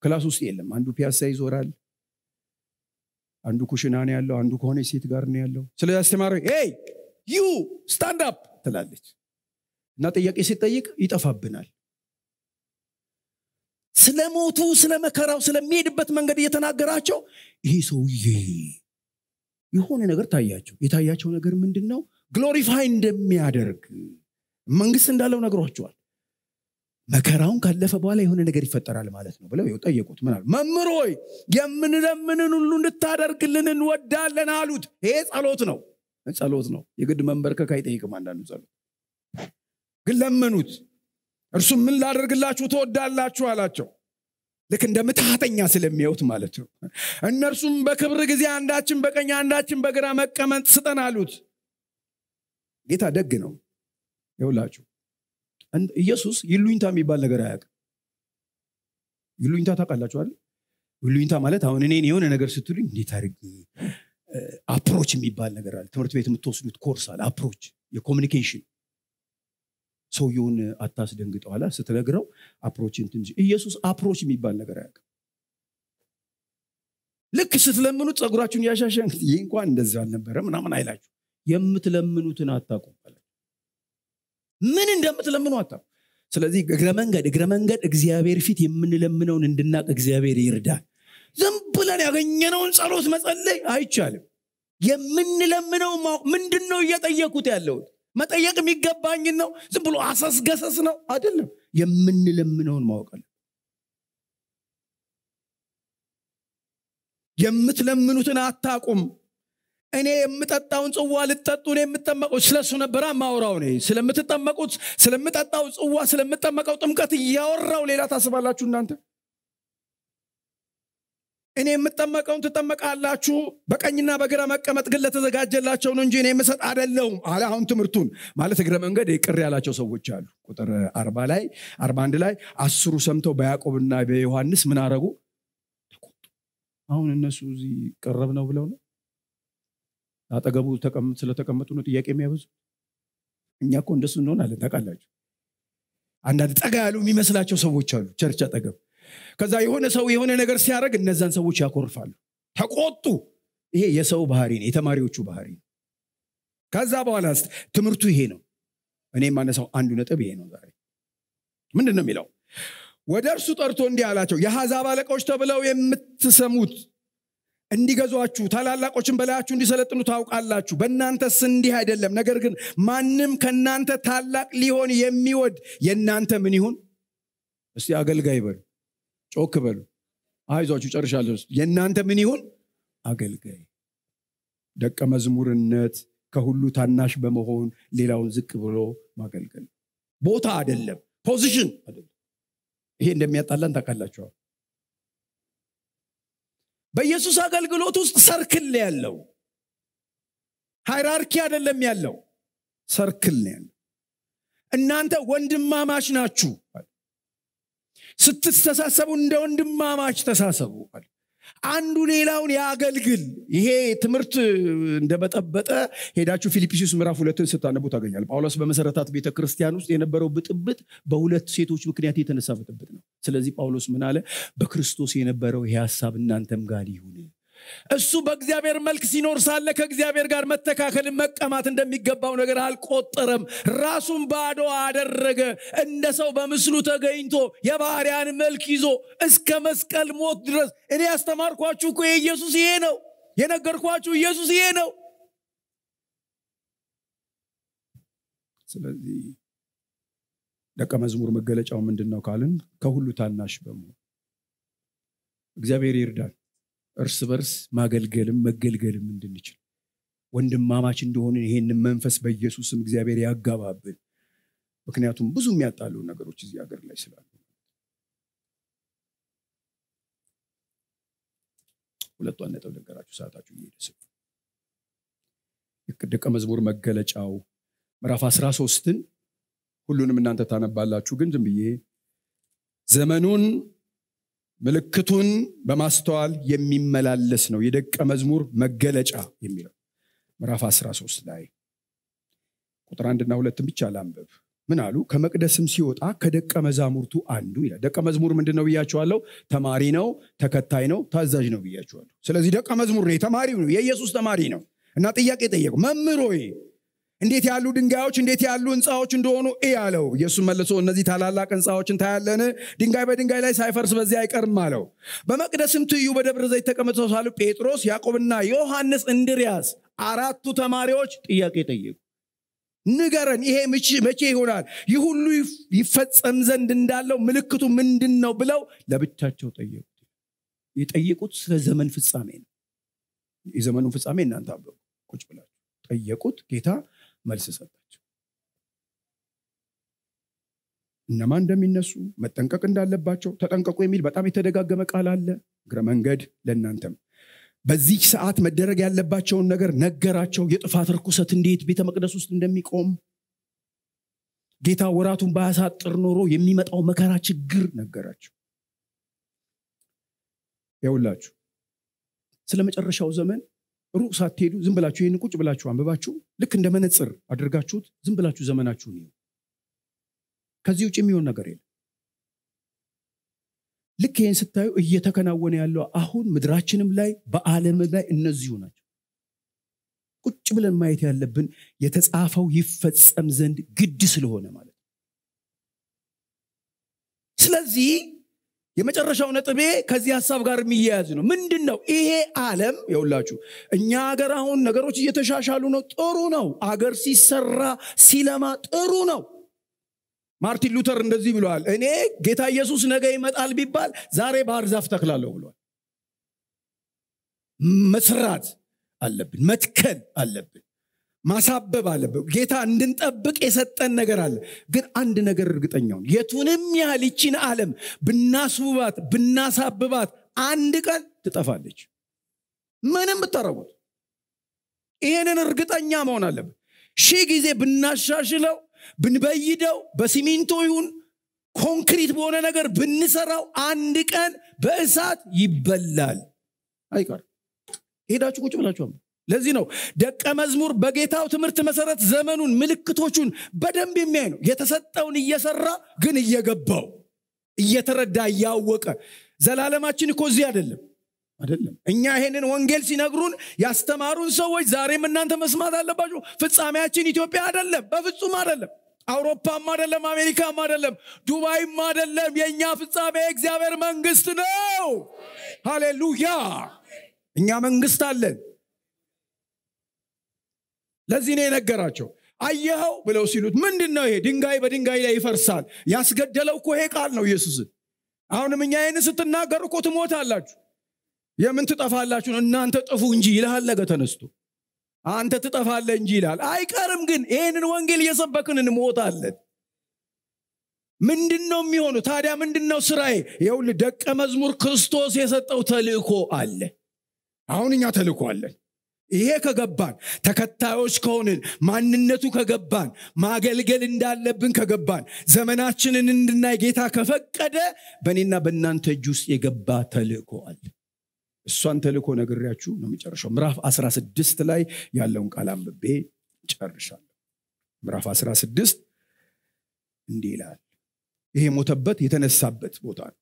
ክላስ ውስጥ የለም። አንዱ ፒያሳ ይዞራል፣ አንዱ ኩሽና ነው ያለው፣ አንዱ ከሆነች ሴት ጋር ነው ያለው። ስለዚህ አስተማሪ ዩ ስታንድ አፕ ትላለች እና ጥያቄ ሲጠይቅ ይጠፋብናል። ስለ ሞቱ ስለ መከራው ስለሚሄድበት መንገድ እየተናገራቸው ይሄ ሰውዬ የሆነ ነገር ታያቸው የታያቸው ነገር ምንድን ነው ግሎሪፋይ እንደሚያደርግ መንግስት እንዳለው ነግሯቸዋል መከራውን ካለፈ በኋላ የሆነ ነገር ይፈጠራል ማለት ነው ብለው ጠየቁት ምን አሉ ሆይ የምንለምንን ሁሉ እንድታደርግልን እንወዳለን አሉት ይሄ ጸሎት ነው ጸሎት ነው የግድ መንበርከክ አይጠይቅም አንዳንዱ ጸሎት ግን ለመኑት እርሱም ምን ላደርግላችሁ ትወዳላችሁ አላቸው ልክ እንደ ምትሃተኛ ስለሚያዩት ማለት ነው እነርሱም በክብር ጊዜ አንዳችን በቀኝ አንዳችን በግራ መቀመጥ ስጠን አሉት ጌታ ደግ ነው ይውላችሁ ኢየሱስ ይሉኝታ የሚባል ነገር አያቅ ይሉኝታ ታውቃላችኋል ይሉኝታ ማለት አሁን እኔን የሆነ ነገር ስትሉኝ እንዴት አድርግ አፕሮች የሚባል ነገር አለ ትምህርት ቤት የምትወስዱት ኮርስ አለ አፕሮች የኮሚኒኬሽን ሰውየውን አታስደንግጠው አላ ስትነግረው አፕሮች ትንሽ ኢየሱስ አፕሮች የሚባል ነገር አያውቅም ልክ ስትለምኑት ፀጉራችሁን ያሻሸ ይህ እንኳን እንደዚህ አልነበረ ምናምን አይላችሁ የምትለምኑትን አታቁም ምን እንደምትለምኑ አታ ስለዚህ እግረ መንገድ እግረ መንገድ እግዚአብሔር ፊት የምንለምነውን እንድናቅ እግዚአብሔር ይርዳል ዝም ብለን ያገኘነውን ጸሎት መጸለይ አይቻልም የምንለምነው ምንድን ነው እየጠየቁት ያለውን መጠየቅ የሚገባኝን ነው ዝም ብሎ አሰስገሰስ ነው አይደለም የምንለምነውን ማወቃል የምትለምኑትን አታቁም እኔ የምጠጣውን ጽዋ ልጠጡ እኔ የምጠመቀው ስለ እሱ ነበረ ማውራው ነ ስለምትጠመቁት ስለምጠጣው ጽዋ ስለምጠመቀው ጥምቀት እያወራው ሌላ ታስባላችሁ እናንተ እኔ የምጠመቀውን ትጠመቃላችሁ፣ በቀኝና በግራ መቀመጥ ግን ለተዘጋጀላቸው ነው እንጂ እኔ የምሰጥ አደለውም አለ። አሁን ትምህርቱን ማለት እግረ መንገድ ቅር ያላቸው ሰዎች አሉ። ቁጥር አርባ ላይ አርባ አንድ ላይ አስሩ ሰምተው በያዕቆብና በዮሐንስ ምን አረጉ? አሁን እነሱ እዚህ ቀረብ ነው ብለው ነው አጠገቡ ስለተቀመጡ ነው ጥያቄ የሚያበዙ። እኛ እኮ እንደሱ እንደሆን አለ ታውቃላችሁ። አንዳንድ ጠጋ ያሉ የሚመስላቸው ሰዎች አሉ ቸርች አጠገብ ከዛ የሆነ ሰው የሆነ ነገር ሲያደርግ እነዛን ሰዎች ያኮርፋሉ ተቆጡ ይሄ የሰው ባህሪ ነው የተማሪዎቹ ባህሪ ነው ከዛ በኋላ ትምህርቱ ይሄ ነው እኔ የማነሳው አንዱ ነጥብ ይሄ ነው ዛሬ ምንድን ነው የሚለው ወደ እርሱ ጠርቶ እንዲህ አላቸው የሐዛብ አለቃዎች ተብለው የምትሰሙት እንዲገዟችሁ ታላላቆችን በላያችሁ እንዲሰለጥኑ ታውቃላችሁ በእናንተስ እንዲህ አይደለም ነገር ግን ማንም ከእናንተ ታላቅ ሊሆን የሚወድ የእናንተ ምን ይሁን እስቲ አገልጋይ በሉ ጮክ በሉ። አይዟችሁ ጨርሻለሁ። የእናንተ ምን ይሁን? አገልጋይ ደቀ መዝሙርነት ከሁሉ ታናሽ በመሆን ሌላውን ዝቅ ብሎ ማገልገል ቦታ አይደለም፣ ፖዚሽን አይደለም። ይሄ እንደሚያጣላን ታካላቸዋል በኢየሱስ አገልግሎት ውስጥ ሰርክል ያለው ሃይራርኪ አይደለም ያለው ሰርክል ያለው እናንተ ወንድማማች ናችሁ ስትተሳሰቡ እንደ ወንድማማች ተሳሰቡ አንዱ ሌላውን ያገልግል ይሄ ትምህርት እንደመጠበጠ ሄዳችሁ ፊልጵስዩስ ምዕራፍ ሁለትን ስታነቡ ታገኛል ጳውሎስ በመሰረታት ቤተ ክርስቲያን ውስጥ የነበረው ብጥብጥ በሁለት ሴቶች ምክንያት የተነሳ ብጥብጥ ነው ስለዚህ ጳውሎስ ምን አለ በክርስቶስ የነበረው ይህ ሀሳብ እናንተም ጋር ይሁን እሱ በእግዚአብሔር መልክ ሲኖር ሳለ ከእግዚአብሔር ጋር መተካከል መቀማት እንደሚገባው ነገር አልቆጠረም። ራሱን ባዶ አደረገ። እንደ ሰው በምስሉ ተገኝቶ የባህርያን መልክ ይዞ እስከ መስቀል ሞት ድረስ እኔ ያስተማርኳችሁ እኮ የኢየሱስ ይሄ ነው። የነገርኳችሁ ኢየሱስ ይሄ ነው። ስለዚህ ደቀ መዝሙር መገለጫው ምንድን ነው ካልን ከሁሉ ታናሽ በመሆን እግዚአብሔር ይርዳል። እርስ በርስ ማገልገልም መገልገልም እንድንችል ወንድማማች እንደሆን ይህን መንፈስ በኢየሱስም እግዚአብሔር ያጋባብን። ምክንያቱም ብዙ የሚያጣሉ ነገሮች እዚህ ሀገር ላይ ስላሉ። ሁለቷን ነጥብ ነገራችሁ ሰዓታችሁ እየሄደ ደቀ መዝሙር መገለጫው ምዕራፍ አስራ ሶስትን ሁሉንም እናንተ ታነባላችሁ፣ ግን ዝም ብዬ ዘመኑን ምልክቱን በማስተዋል የሚመላለስ ነው የደቀ መዝሙር መገለጫ የሚለው ምዕራፍ 13 ላይ ቁጥር አንድና ሁለትን ብቻ ላንብብ ምን አሉ ከመቅደስም ሲወጣ ከደቀ መዛሙርቱ አንዱ ይላል ደቀ መዝሙር ምንድን ነው ብያቸዋለሁ ተማሪ ነው ተከታይ ነው ታዛዥ ነው ብያቸዋለሁ ስለዚህ ደቀ መዝሙር ነው ተማሪ ነው የኢየሱስ ተማሪ ነው እና ጥያቄ ጠየቁ መምህር እንዴት ያሉ ድንጋዮች እንዴት ያሉ ህንፃዎች እንደሆኑ እ አለው ኢየሱስ መልሶ እነዚህ ታላላቅ ህንፃዎችን ታያለን ድንጋይ በድንጋይ ላይ ሳይፈርስ በዚህ አይቀርም አለው በመቅደስም ትዩ በደብረ ዘይት ተቀምጠው ሳሉ ጴጥሮስ ያዕቆብና ዮሐንስ እንድርያስ አራቱ ተማሪዎች ጥያቄ ጠየቁ ንገረን ይሄ መቼ ይሆናል ይህ ሁሉ ይፈጸም ዘንድ እንዳለው ምልክቱ ምንድን ነው ብለው ለብቻቸው ጠየቁት የጠየቁት ስለ ዘመን ፍጻሜ ነው የዘመኑን ፍጻሜ እናንተ ቁጭ ብላ ጠየቁት ጌታ መልስ ሰጣቸው። እነማን እንደሚነሱ መጠንቀቅ እንዳለባቸው ተጠንቀቁ የሚል በጣም የተደጋገመ ቃል አለ። እግረ መንገድ ለእናንተም በዚህ ሰዓት መደረግ ያለባቸውን ነገር ነገራቸው። የጥፋት ርኩሰት እንዴት ቤተ መቅደስ ውስጥ እንደሚቆም ጌታ ወራቱን ባያሳጥር ኖሮ የሚመጣው መከራ ችግር ነገራቸው። ያውላችሁ ስለ መጨረሻው ዘመን ሩቅ ሳትሄዱ ዝም ብላችሁ ይህን ቁጭ ብላችሁ አንብባችሁ ልክ እንደ መነጽር አድርጋችሁት ዝም ብላችሁ ዘመናችሁን እዩ። ከዚህ ውጭ የሚሆን ነገር የለም። ልክ ይህን ስታዩ እየተከናወነ ያለው አሁን ምድራችንም ላይ በአለም ላይ እነዚሁ ናቸው። ቁጭ ብለን ማየት ያለብን የተጻፈው ይፈጸም ዘንድ ግድ ስለሆነ ማለት ነው። ስለዚህ የመጨረሻው ነጥቤ ከዚህ ሀሳብ ጋር የሚያያዝ ነው ምንድን ነው ይሄ አለም የውላችሁ እኛ ሀገር አሁን ነገሮች እየተሻሻሉ ነው ጥሩ ነው አገር ሲሰራ ሲለማ ጥሩ ነው ማርቲን ሉተር እንደዚህ ብለዋል እኔ ጌታ ኢየሱስ ነገ ይመጣል ቢባል ዛሬ ባህር ዛፍ ተክላለሁ ብሏል መስራት አለብን መትከል አለብን ማሳበብ አለብን። ጌታ እንድንጠብቅ የሰጠን ነገር አለ። ግን አንድ ነገር እርግጠኛውን የቱንም ያህል ይችን አለም ብናስውባት ብናሳብባት አንድ ቀን ትጠፋለች። ምንም ብታረጉት ይህንን እርግጠኛ መሆን አለብን። ሺህ ጊዜ ብናሻሽለው ብንበይደው፣ በሲሚንቶ ይሁን ኮንክሪት በሆነ ነገር ብንሰራው አንድ ቀን በእሳት ይበላል አይቀር ሄዳችሁ ቁጭ ብላችሁ ለዚህ ነው ደቀ መዝሙር በጌታው ትምህርት መሰረት ዘመኑን ምልክቶቹን በደንብ የሚያይ ነው የተሰጠውን እየሰራ ግን እየገባው እየተረዳ እያወቀ ዘላለማችን እኮ እዚህ አይደለም አይደለም እኛ ይሄንን ወንጌል ሲነግሩን ያስተማሩን ሰዎች ዛሬም እናንተ መስማት አለባቸው ፍጻሜያችን ኢትዮጵያ አይደለም በፍጹም አይደለም አውሮፓም አይደለም አሜሪካም አይደለም ዱባይም አይደለም የእኛ ፍጻሜ እግዚአብሔር መንግስት ነው ሃሌሉያ እኛ መንግስት አለን ለዚህ ነው የነገራቸው አየኸው ብለው ሲሉት ምንድን ነው ይሄ ድንጋይ በድንጋይ ላይ ይፈርሳል ያስገደለው እኮ ይሄ ቃል ነው ኢየሱስን አሁንም እኛ ይህን ስትናገር እኮ ትሞት አላችሁ የምን ትጠፋላችሁ እናንተ ጥፉ እንጂ ይልሃል ነገ ተነስቶ አንተ ትጠፋለ እንጂ ይላል አይቀርም ግን ይህንን ወንጌል እየሰበክን እንሞታለን ምንድን ነው የሚሆኑ ታዲያ ምንድን ነው ስራዬ የውል ደቀ መዝሙር ክርስቶስ የሰጠው ተልእኮ አለ አሁን እኛ ተልእኮ አለን ይሄ ከገባን ተከታዮች ከሆንን ማንነቱ ከገባን ማገልገል እንዳለብን ከገባን ዘመናችንን እንድናይ ጌታ ከፈቀደ በእኔና በእናንተ እጅ ውስጥ የገባ ተልእኮ አለ እሷን ተልእኮ ነግሬያችሁ ነው የሚጨርሻው ምዕራፍ 16 ላይ ያለውን ቃል አንብቤ ጨርሻለሁ ምዕራፍ 16 እንዲህ ይላል ይሄ ሞተበት የተነሳበት ቦታ ነው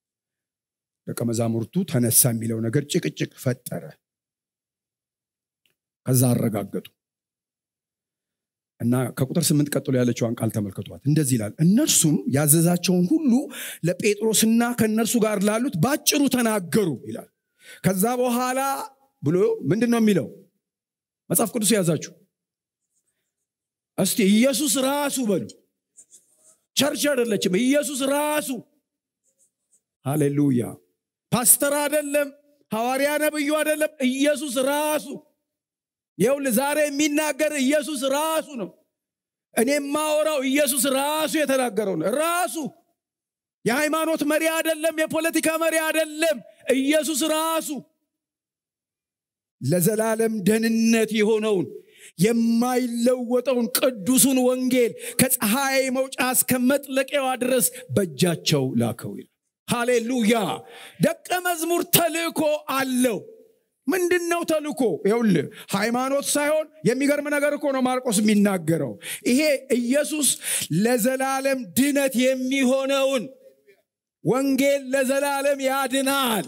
ደቀ መዛሙርቱ ተነሳ የሚለው ነገር ጭቅጭቅ ፈጠረ ከዛ አረጋገጡ እና ከቁጥር ስምንት ቀጥሎ ያለችዋን ቃል ተመልክቷት እንደዚህ ይላል እነርሱም ያዘዛቸውን ሁሉ ለጴጥሮስና ከእነርሱ ጋር ላሉት ባጭሩ ተናገሩ ይላል ከዛ በኋላ ብሎ ምንድን ነው የሚለው መጽሐፍ ቅዱስ የያዛችሁ እስቲ ኢየሱስ ራሱ በሉ ቸርች አይደለችም ኢየሱስ ራሱ ሃሌሉያ ፓስተር አይደለም ሐዋርያ ነብዩ አይደለም ኢየሱስ ራሱ ይኸውልህ ዛሬ የሚናገር ኢየሱስ ራሱ ነው። እኔ ማወራው ኢየሱስ ራሱ የተናገረው ነው። ራሱ የሃይማኖት መሪ አይደለም፣ የፖለቲካ መሪ አይደለም። ኢየሱስ ራሱ ለዘላለም ደህንነት የሆነውን የማይለወጠውን ቅዱሱን ወንጌል ከፀሐይ መውጫ እስከ መጥለቂያዋ ድረስ በእጃቸው ላከው ይላል። ሃሌሉያ! ደቀ መዝሙር ተልእኮ አለው። ምንድን ነው ተልኮ ይውል ሃይማኖት ሳይሆን የሚገርም ነገር እኮ ነው ማርቆስ የሚናገረው ይሄ ኢየሱስ ለዘላለም ድነት የሚሆነውን ወንጌል ለዘላለም ያድናል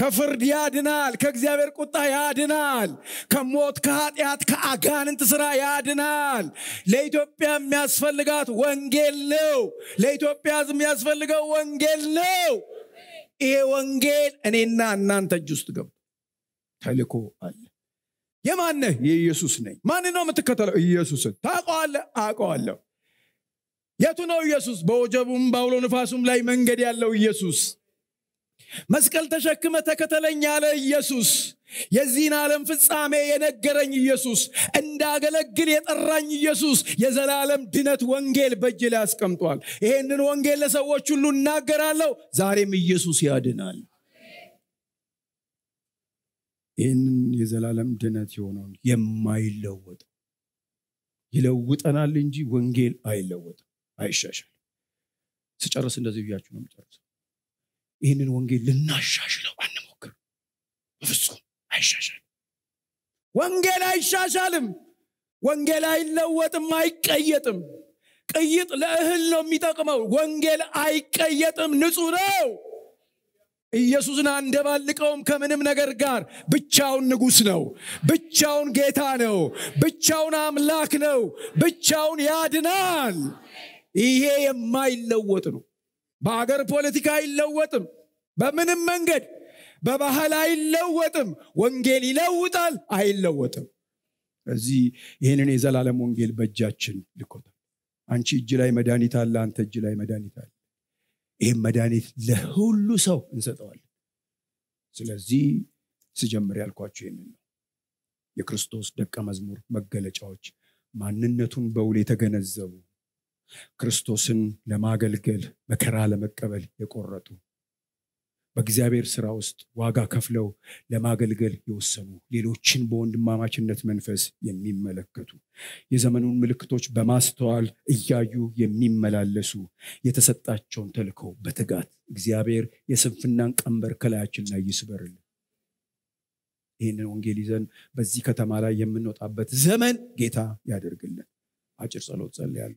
ከፍርድ ያድናል ከእግዚአብሔር ቁጣ ያድናል ከሞት ከኃጢአት ከአጋንንት ስራ ያድናል ለኢትዮጵያ የሚያስፈልጋት ወንጌል ነው ለኢትዮጵያ የሚያስፈልገው ወንጌል ነው ይሄ ወንጌል እኔና እናንተ እጅ ውስጥ ገብቶ ተልኮ አለ። የማነህ? የኢየሱስ ነኝ። ማን ነው የምትከተለው? ኢየሱስን። ታውቀዋለህ? አውቀዋለሁ። የቱ ነው ኢየሱስ? በወጀቡም በአውሎ ንፋሱም ላይ መንገድ ያለው ኢየሱስ መስቀል ተሸክመ ተከተለኝ ያለ ኢየሱስ የዚህን ዓለም ፍጻሜ የነገረኝ ኢየሱስ እንዳገለግል የጠራኝ ኢየሱስ የዘላለም ድነት ወንጌል በእጅ ላይ አስቀምጧል ይሄንን ወንጌል ለሰዎች ሁሉ እናገራለሁ ዛሬም ኢየሱስ ያድናል ይህንን የዘላለም ድነት የሆነውን የማይለወጥ ይለውጠናል እንጂ ወንጌል አይለወጥም አይሻሻል ስጨርስ እንደዚህ ብያችሁ ነው የምጨርሰው ይህንን ወንጌል ልናሻሽለው አንሞክር በፍጹም አይሻሻልም። ወንጌል አይሻሻልም። ወንጌል አይለወጥም፣ አይቀየጥም። ቅይጥ ለእህል ነው የሚጠቅመው። ወንጌል አይቀየጥም፣ ንጹህ ነው። ኢየሱስን አንደባልቀውም ከምንም ነገር ጋር። ብቻውን ንጉሥ ነው፣ ብቻውን ጌታ ነው፣ ብቻውን አምላክ ነው፣ ብቻውን ያድናል። ይሄ የማይለወጥ ነው። በአገር ፖለቲካ አይለወጥም በምንም መንገድ በባህል አይለወጥም ወንጌል ይለውጣል አይለወጥም እዚህ ይህንን የዘላለም ወንጌል በእጃችን ልኮታል አንቺ እጅ ላይ መድኃኒት አለ አንተ እጅ ላይ መድኃኒት አለ ይህም መድኃኒት ለሁሉ ሰው እንሰጠዋለን ስለዚህ ስጀምር ያልኳቸው ይህንን ነው የክርስቶስ ደቀ መዝሙር መገለጫዎች ማንነቱን በውል የተገነዘቡ ክርስቶስን ለማገልገል መከራ ለመቀበል የቆረጡ በእግዚአብሔር ስራ ውስጥ ዋጋ ከፍለው ለማገልገል የወሰኑ ሌሎችን በወንድማማችነት መንፈስ የሚመለከቱ የዘመኑን ምልክቶች በማስተዋል እያዩ የሚመላለሱ የተሰጣቸውን ተልኮ በትጋት እግዚአብሔር የስንፍናን ቀንበር ከላያችን ላይ ይስበርልን። ይህንን ወንጌል ይዘን በዚህ ከተማ ላይ የምንወጣበት ዘመን ጌታ ያደርግልን። አጭር ጸሎት ጸልያለሁ።